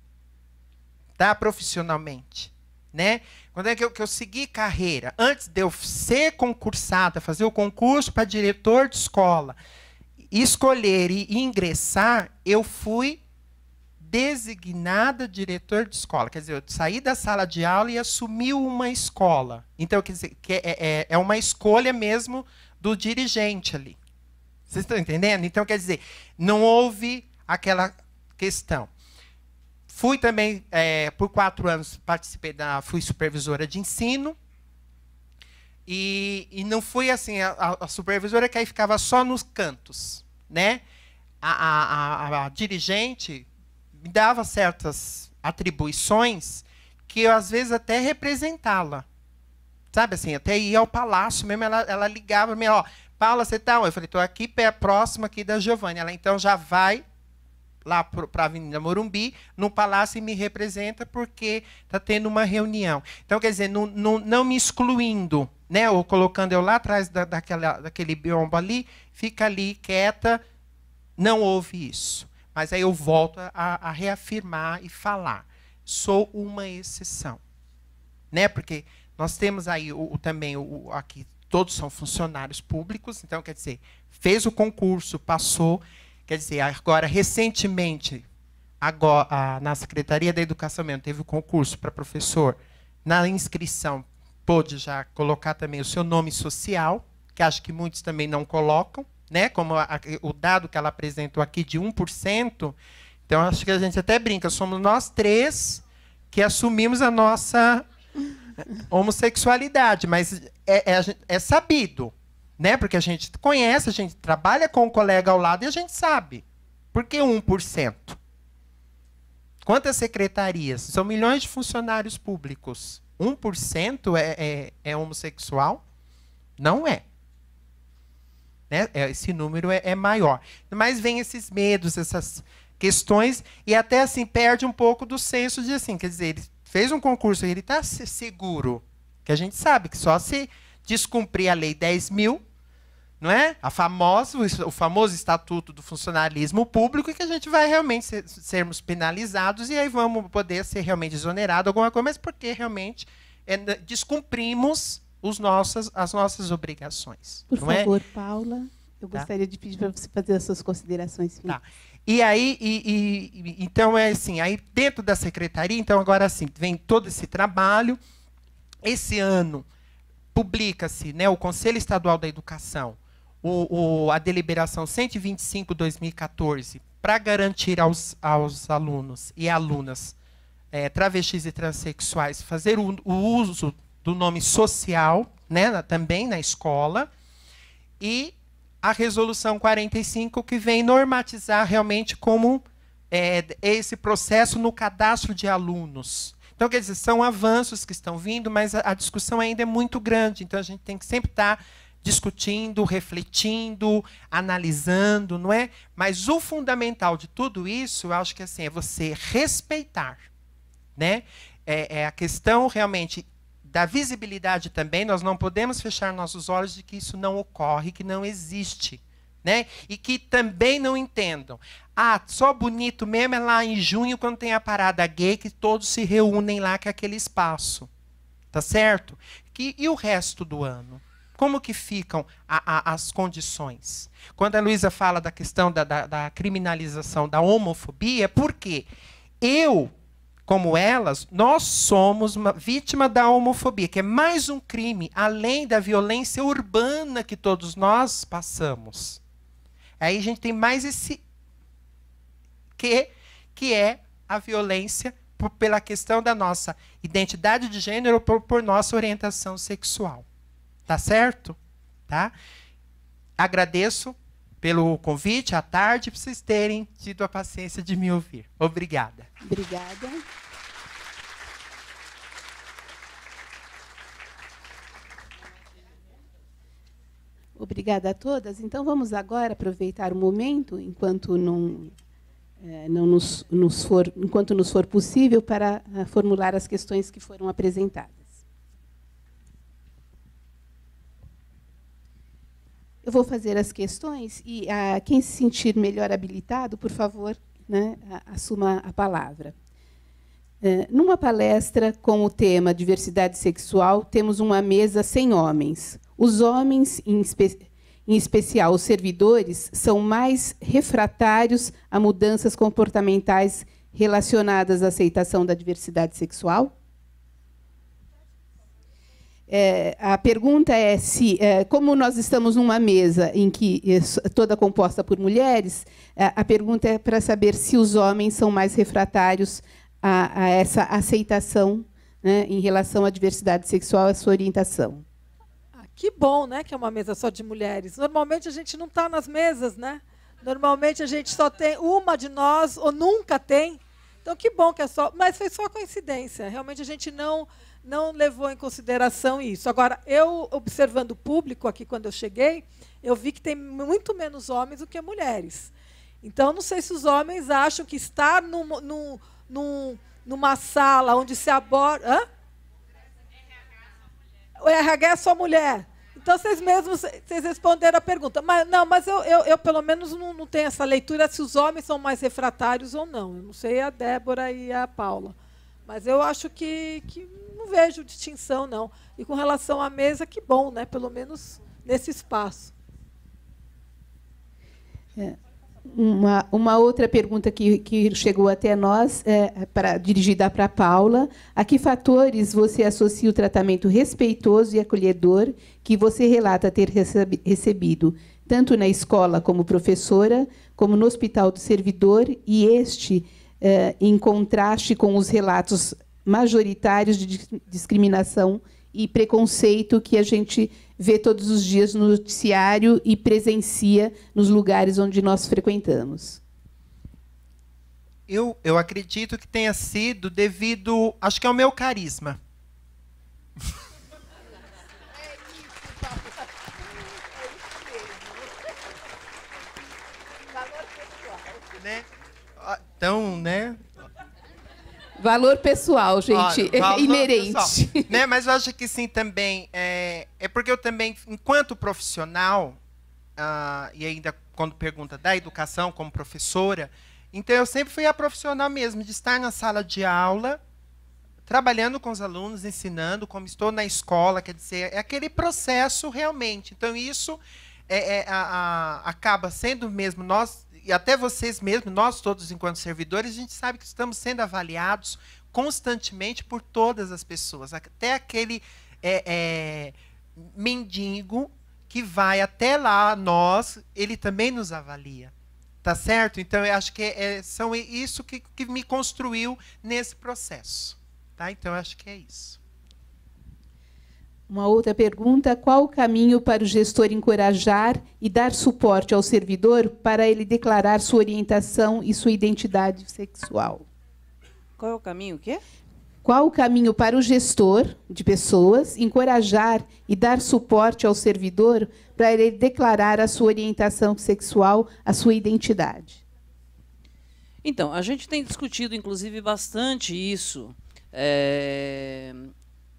tá? Profissionalmente, né? Quando é que eu, que eu segui carreira? Antes de eu ser concursada, fazer o concurso para diretor de escola, escolher e ingressar, eu fui designada diretor de escola. Quer dizer, eu saí da sala de aula e assumi uma escola. Então, quer dizer, que é, é, é uma escolha mesmo do dirigente ali. Vocês estão entendendo? Então, quer dizer, não houve aquela questão. Fui também, é, por quatro anos, participei da. fui supervisora de ensino. E, e não fui assim, a, a, supervisora que aí ficava só nos cantos. Né? a, a, a dirigente me dava certas atribuições que eu, às vezes, até representá-la. Sabe assim, até ia ao palácio mesmo, ela, ela ligava, ó, Paula, você está onde? Eu falei, estou aqui próximo aqui da Giovanni. Ela então já vai lá para a Avenida Morumbi, no palácio e me representa porque está tendo uma reunião. Então, quer dizer, não, não, não, me excluindo, né? ou colocando eu lá atrás da, daquela, daquele biombo ali, fica ali quieta, não ouve isso. Mas aí eu volto a, a reafirmar e falar. Sou uma exceção. Né? Porque nós temos aí o, o também o, aqui todos são funcionários públicos, então, quer dizer, fez o concurso, passou, quer dizer, agora, recentemente, agora, na Secretaria da Educação mesmo, teve o concurso para professor, na inscrição, pôde já colocar também o seu nome social, que acho que muitos também não colocam, né? como a, o dado que ela apresentou aqui de 1%, então acho que a gente até brinca, somos nós três que assumimos a nossa homossexualidade, mas é, é, é sabido, né? Porque a gente conhece, a gente trabalha com o um colega ao lado e a gente sabe. Por que 1%? Quantas secretarias? São milhões de funcionários públicos. 1% é, é, é homossexual? Não é. Né? É, esse número é, é, maior. Mas vem esses medos, essas questões, e até assim perde um pouco do senso de assim, quer dizer, eles fez um concurso e ele está seguro, que a gente sabe que só se descumprir a lei 10 mil, não é? A o famoso estatuto do funcionalismo público, que a gente vai realmente ser, sermos penalizados e aí vamos poder ser realmente exonerados alguma coisa, mas porque realmente é, descumprimos os as nossas obrigações. Por é? favor, é? Paula, eu tá? gostaria de pedir para você fazer as suas considerações finais. Tá. E aí, e, e, então é assim, aí dentro da secretaria, então agora assim, vem todo esse trabalho. Esse ano publica-se né, o Conselho Estadual da Educação, o, o, a deliberação 125-2014, para garantir aos, aos, alunos e alunas é, travestis e transexuais fazer o, o uso do nome social né, na, também na escola. E a resolução 45 que vem normatizar realmente como é, esse processo no cadastro de alunos. Então, quer dizer, são avanços que estão vindo, mas a, a discussão ainda é muito grande. Então, a gente tem que sempre estar tá discutindo, refletindo, analisando, não é? Mas o fundamental de tudo isso, eu acho que assim, é você respeitar, né? É, é a questão realmente da visibilidade também, nós não podemos fechar nossos olhos de que isso não ocorre, que não existe. Né? E que também não entendam. Ah, só bonito mesmo é lá em junho, quando tem a parada gay, que todos se reúnem lá com é aquele espaço. Tá certo? Que, e o resto do ano? Como que ficam a, a, as condições? Quando a Luísa fala da questão da, da, da criminalização da homofobia, por quê? Eu como elas, nós somos vítima da homofobia, que é mais um crime, além da violência urbana que todos nós passamos. Aí a gente tem mais esse que, que é a violência por, pela questão da nossa identidade de gênero ou por, por nossa orientação sexual. Tá certo? Tá? Agradeço pelo convite à tarde, para vocês terem tido a paciência de me ouvir. Obrigada. Obrigada. Obrigada a todas. Então vamos agora aproveitar o momento, enquanto não, é, não nos, nos for, enquanto nos for possível, para ah, formular as questões que foram apresentadas. Eu vou fazer as questões e a, ah, quem se sentir melhor habilitado, por favor, né, assuma a palavra. É, numa palestra com o tema diversidade sexual, temos uma mesa sem homens. Os homens, em, espe em especial os servidores, são mais refratários a mudanças comportamentais relacionadas à aceitação da diversidade sexual? É, a pergunta é se, é, como nós estamos numa mesa em que é toda composta por mulheres, é, a pergunta é para saber se os homens são mais refratários a, a essa aceitação né, em relação à diversidade sexual, à sua orientação. Ah, que bom, né, que é uma mesa só de mulheres. Normalmente a gente não está nas mesas, né? Normalmente a gente só tem uma de nós ou nunca tem. Então que bom que é só, mas foi só coincidência. Realmente a gente não não levou em consideração isso. Agora, eu observando o público aqui quando eu cheguei, eu vi que tem muito menos homens do que mulheres. Então, não sei se os homens acham que estar num, num, numa sala onde se aborda. O RH é só mulher. Então, vocês mesmos vocês responderam a pergunta. Mas, não, mas eu, eu, eu pelo menos, não, não tenho essa leitura se os homens são mais refratários ou não. Eu não sei a Débora e a Paula. Mas eu acho que, que não vejo distinção, não. E com relação à mesa, que bom, né? pelo menos nesse espaço. É. Uma, uma outra pergunta que, que chegou até nós, é, para, dirigida para a Paula. A que fatores você associa o tratamento respeitoso e acolhedor que você relata ter recebido, tanto na escola como professora, como no Hospital do Servidor, e este é, em contraste com os relatos majoritários de discriminação e preconceito que a gente vê todos os dias no noticiário e presencia nos lugares onde nós frequentamos. Eu, eu acredito que tenha sido devido, acho que é o meu carisma. [laughs] Então, né? Valor pessoal, gente, Olha, valor inerente. Pessoal, né? Mas eu acho que sim também. É, é porque eu também, enquanto profissional, ah, e ainda quando pergunta da educação como professora, então eu sempre fui a profissional mesmo, de estar na sala de aula, trabalhando com os alunos, ensinando, como estou na escola, quer dizer, é aquele processo realmente. Então isso é, é, a, a, acaba sendo mesmo nós e até vocês mesmos, nós todos enquanto servidores, a gente sabe que estamos sendo avaliados constantemente por todas as pessoas, até aquele é, é, mendigo que vai até lá nós, ele também nos avalia. Tá certo? Então, eu acho que é, é são isso que, que me construiu nesse processo. Tá? Então, eu acho que é isso. Uma outra pergunta: qual o caminho para o gestor encorajar e dar suporte ao servidor para ele declarar sua orientação e sua identidade sexual? Qual é o caminho? O quê? Qual o caminho para o gestor de pessoas encorajar e dar suporte ao servidor para ele declarar a sua orientação sexual, a sua identidade? Então, a gente tem discutido, inclusive, bastante isso. É,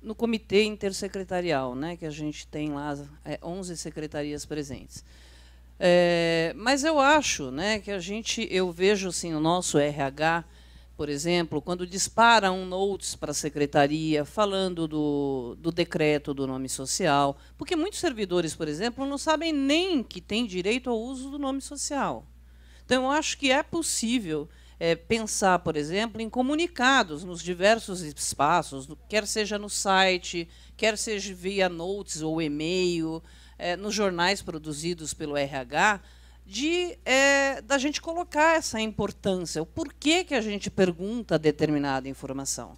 no comitê intersecretarial, né, que a gente tem lá é, 11 secretarias presentes. É, mas eu acho né, que a gente, eu vejo assim, o nosso RH, por exemplo, quando dispara um notes para a secretaria falando do, do decreto do nome social, porque muitos servidores, por exemplo, não sabem nem que têm direito ao uso do nome social. Então, eu acho que é possível é, pensar, por exemplo, em comunicados nos diversos espaços, quer seja no site, quer seja via notes ou e-mail, é, nos jornais produzidos pelo RH, de é, da gente colocar essa importância, o porquê que a gente pergunta determinada informação.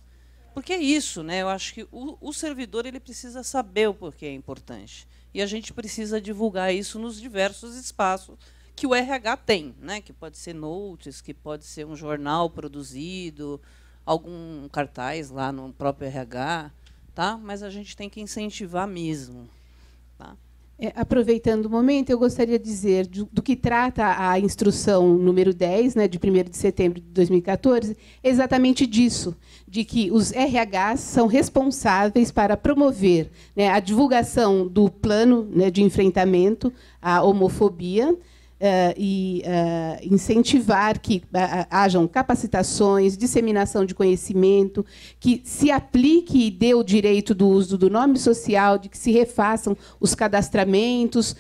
Porque é isso, né? Eu acho que o, o servidor ele precisa saber o porquê é importante. E a gente precisa divulgar isso nos diversos espaços que o RH tem, né? que pode ser notes, que pode ser um jornal produzido, algum cartaz lá no próprio RH, tá? mas a gente tem que incentivar mesmo. Tá? É, aproveitando o momento, eu gostaria de dizer do, do, que trata a instrução número 10, né, de 1 de setembro de 2014, exatamente disso, de que os RHs são responsáveis para promover né, a divulgação do plano né, de enfrentamento à homofobia, eh, e eh, incentivar que eh, hajam capacitações, disseminação de conhecimento, que se aplique e dê o direito do uso do nome social, de que se refaçam os cadastramentos,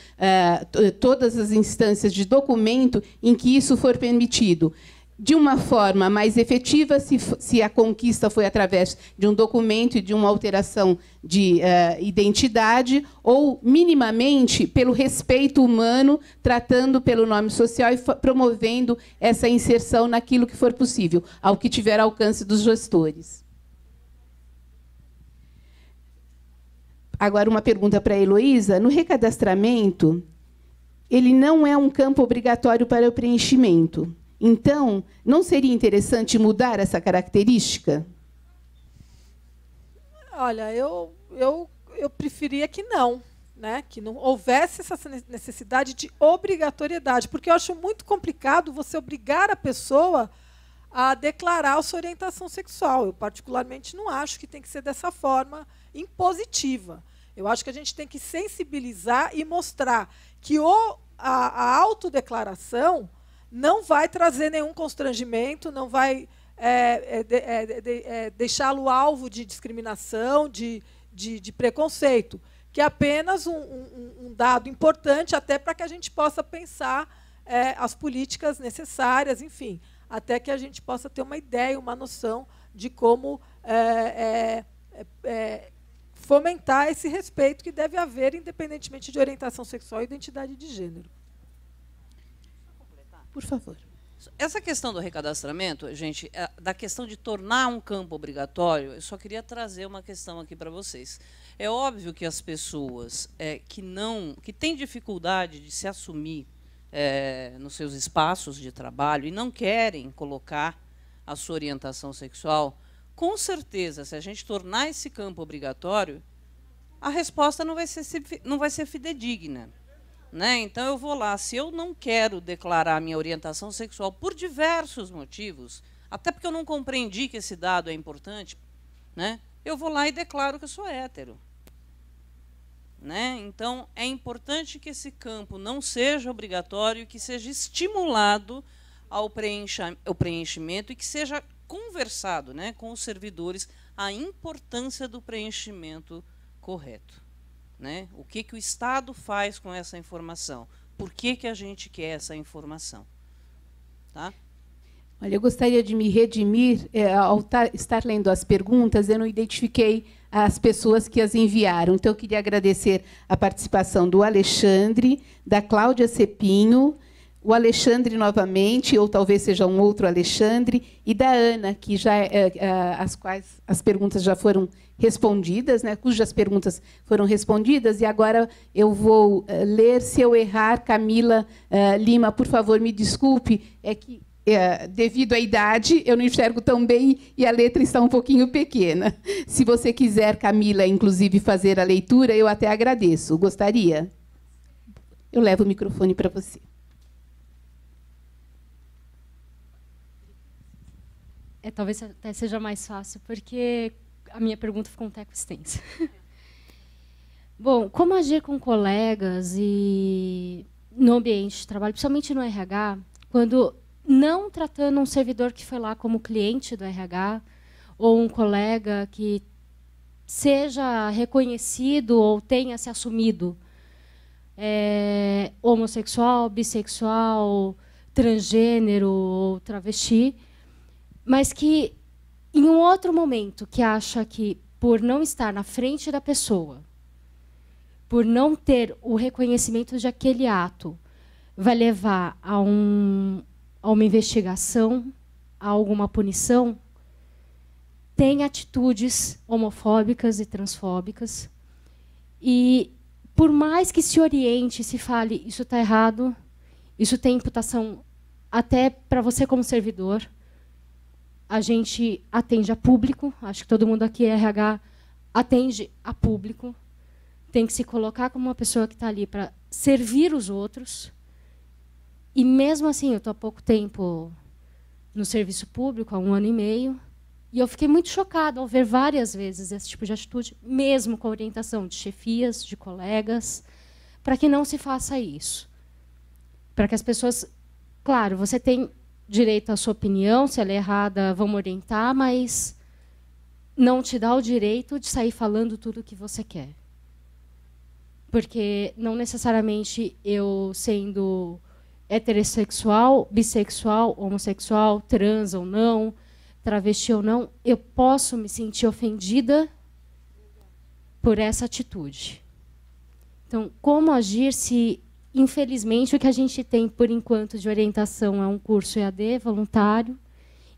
todas as instâncias de documento em que isso for permitido de uma forma mais efetiva se, se, a conquista foi através de um documento e de uma alteração de uh, identidade, ou minimamente pelo respeito humano, tratando pelo nome social e promovendo essa inserção naquilo que for possível, ao que tiver alcance dos gestores. Agora, uma pergunta para a Heloísa. No recadastramento, ele não é um campo obrigatório para o preenchimento. Então, não seria interessante mudar essa característica? Olha, eu, eu, eu preferia que não. Né, que não houvesse essa necessidade de obrigatoriedade, porque eu acho muito complicado você obrigar a pessoa a declarar a sua orientação sexual. Eu, particularmente, não acho que tem que ser dessa forma impositiva. Eu acho que a gente tem que sensibilizar e mostrar que o, a, a autodeclaração não vai trazer nenhum constrangimento, não vai é, é, é, é, deixá-lo alvo de discriminação, de, de, de, preconceito, que é apenas um, um, um dado importante até para que a gente possa pensar é, as políticas necessárias, enfim, até que a gente possa ter uma ideia, uma noção de como é, fomentar esse respeito que deve haver, independentemente de orientação sexual e identidade de gênero. Por favor. Essa questão do recadastramento, gente, é, da questão de tornar um campo obrigatório, eu só queria trazer uma questão aqui para vocês. É óbvio que as pessoas é, que não, que têm dificuldade de se assumir é, nos seus espaços de trabalho e não querem colocar a sua orientação sexual, com certeza, se a gente tornar esse campo obrigatório, a resposta não vai ser, não vai ser fidedigna. Né? Então eu vou lá, se eu não quero declarar minha orientação sexual por diversos motivos, até porque eu não compreendi que esse dado é importante, né? Eu vou lá e declaro que eu sou hétero. Né? Então é importante que esse campo não seja obrigatório, que seja estimulado ao preenchimento e que seja conversado né, com os servidores a importância do preenchimento correto. Né? O que, que o Estado faz com essa informação? Por que, que a gente quer essa informação? Tá? Olha, eu gostaria de me redimir. É, ao estar lendo as perguntas, eu não identifiquei as pessoas que as enviaram. Então, eu queria agradecer a participação do Alexandre, da Cláudia Cepinho, o Alexandre novamente, ou talvez seja um outro Alexandre, e da Ana, que já é, é, é, as quais as perguntas já foram respondidas, né, cujas perguntas foram respondidas, e agora eu vou é, ler. Se eu errar, Camila eh, Lima, por favor, me desculpe, é que eh, devido à idade, eu não enxergo tão bem e a letra está um pouquinho pequena. Se você quiser, Camila, inclusive, fazer a leitura, eu até agradeço. Gostaria? Eu levo o microfone para você. é, talvez até seja mais fácil, porque a minha pergunta ficou um teco extensa. [laughs] Bom, como agir com colegas e no ambiente de trabalho, principalmente no RH, quando não tratando um servidor que foi lá como cliente do RH ou um colega que seja reconhecido ou tenha se assumido é, homossexual, bissexual, transgênero ou travesti, mas que em um outro momento que acha que por não estar na frente da pessoa, por não ter o reconhecimento de aquele ato, vai levar a, um, a uma investigação, a alguma punição, tem atitudes homofóbicas e transfóbicas. E por mais que se oriente, se fale, isso está errado, isso tem imputação até para você como servidor, a gente atende a público, acho que todo mundo aqui é RH, atende a público, tem que se colocar como uma pessoa que está ali para servir os outros. E mesmo assim, eu estou há pouco tempo no serviço público, há um ano e meio, e eu fiquei muito chocada ao ver várias vezes esse tipo de atitude, mesmo com orientação de chefias, de colegas, para que não se faça isso. Para que as pessoas. Claro, você tem direito à sua opinião, se ela é errada, vamos orientar, mas não te dá o direito de sair falando tudo o que você quer. Porque não necessariamente eu sendo heterossexual, bissexual, homossexual, trans ou não, travesti ou não, eu posso me sentir ofendida por essa atitude. Então, como agir se infelizmente, o que a gente tem por enquanto de orientação é um curso EAD voluntário,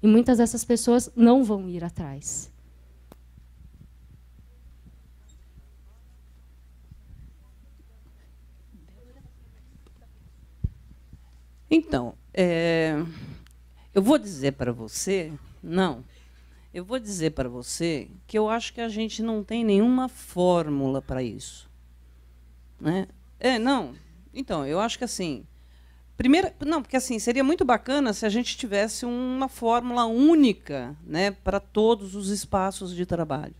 e muitas dessas pessoas não vão ir atrás. Então, é, eu vou dizer para você, não, eu vou dizer para você que eu acho que a gente não tem nenhuma fórmula para isso. Né? É, não, então, eu acho que assim. Primeiro, não, porque assim, seria muito bacana se a gente tivesse uma fórmula única né, para todos os espaços de trabalho.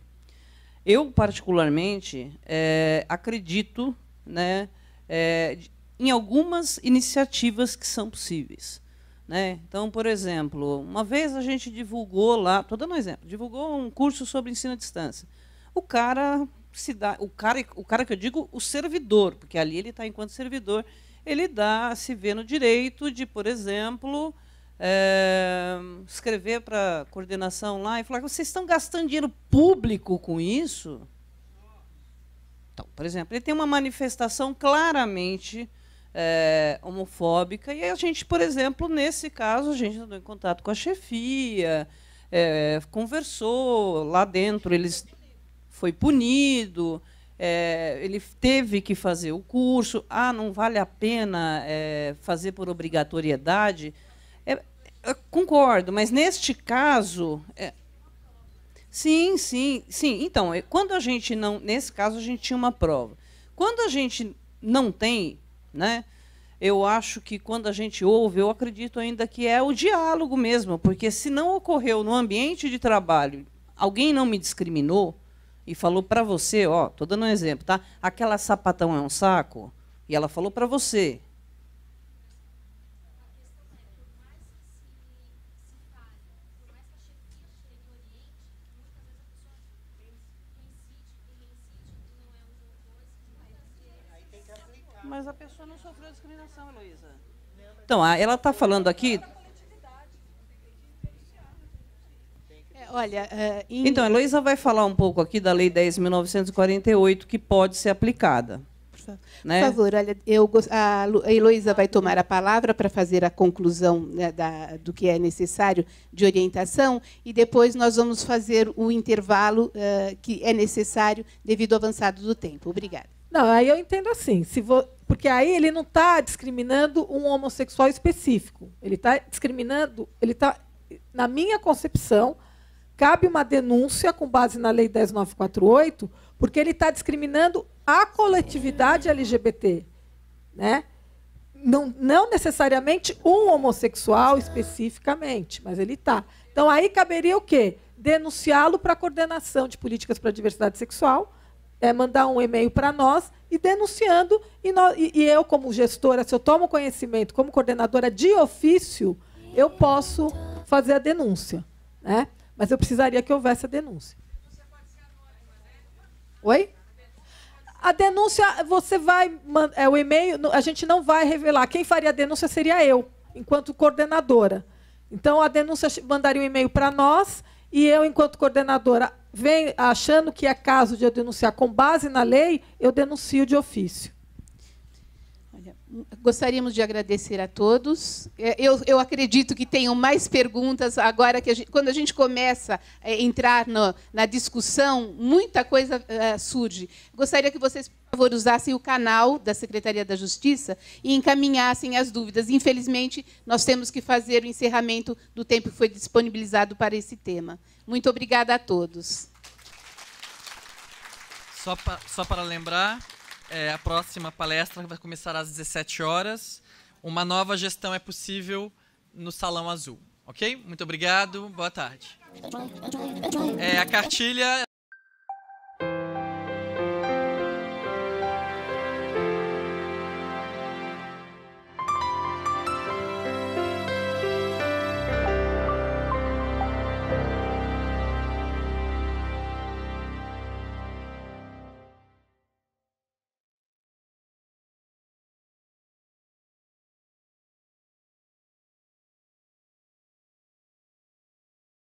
Eu, particularmente, é, acredito né, é, em algumas iniciativas que são possíveis. Né? Então, por exemplo, uma vez a gente divulgou lá, estou dando um exemplo, divulgou um curso sobre ensino à distância. O cara dá, o cara, o cara que eu digo, o servidor, porque ali ele está enquanto servidor, ele dá, se vê no direito de, por exemplo, é, escrever para coordenação lá e falar que vocês estão gastando dinheiro público com isso. Então, por exemplo, ele tem uma manifestação claramente é, homofóbica e a gente, por exemplo, nesse caso, a gente entrou em contato com a chefia, é, conversou lá dentro, eles foi punido, é, ele teve que fazer o curso, ah, não vale a pena é, fazer por obrigatoriedade. É, concordo, mas neste caso. É, sim, sim, sim. Então, é, quando a gente não. Nesse caso, a gente tinha uma prova. Quando a gente não tem, né? eu acho que quando a gente ouve, eu acredito ainda que é o diálogo mesmo, porque se não ocorreu no ambiente de trabalho, alguém não me discriminou, e falou para você, ó, tô dando um exemplo, tá? Aquela sapatão é um saco e ela falou para você. Mas a pessoa não sofreu discriminação, Heloísa. Então, ela está falando aqui olha. Uh, em... Então, a Heloísa vai falar um pouco aqui da Lei 10.948, que pode ser aplicada. Por favor, né? Por favor olha, eu, a Heloísa vai tomar a palavra para fazer a conclusão né, da, do que é necessário de orientação e depois nós vamos fazer o intervalo uh, que é necessário devido ao avançado do tempo. Obrigada. Não, aí eu entendo assim, se porque aí ele não está discriminando um homossexual específico. Ele está discriminando, ele está, na minha concepção, cabe uma denúncia com base na Lei 10948, porque ele está discriminando a coletividade LGBT. Né? Não, não necessariamente um homossexual especificamente, mas ele está. Então, aí caberia o quê? Denunciá-lo para a coordenação de políticas para a diversidade sexual, é, mandar um e-mail para nós e denunciando. E, nós, e, e eu, como gestora, se eu tomo conhecimento como coordenadora de ofício, eu posso fazer a denúncia. Né? Mas eu precisaria que houvesse a denúncia. Oi? A denúncia, você vai. É o e-mail, a gente não vai revelar. Quem faria a denúncia seria eu, enquanto coordenadora. Então, a denúncia mandaria um e-mail para nós e eu, enquanto coordenadora, vem achando que é caso de eu denunciar com base na lei, eu denuncio de ofício. Gostaríamos de agradecer a todos. É, eu, eu acredito que tenham mais perguntas agora que a gente, quando a gente começa a entrar no, na discussão, muita coisa uh, surge. Gostaria que vocês, por favor, usassem o canal da Secretaria da Justiça e encaminhassem as dúvidas. Infelizmente, nós temos que fazer o encerramento do tempo que foi disponibilizado para esse tema. Muito obrigada a todos. Só, pa, só para lembrar, é, a próxima palestra vai começar às 17 horas. Uma nova gestão é possível no Salão Azul. Ok? Muito obrigado. Boa tarde. É, a cartilha.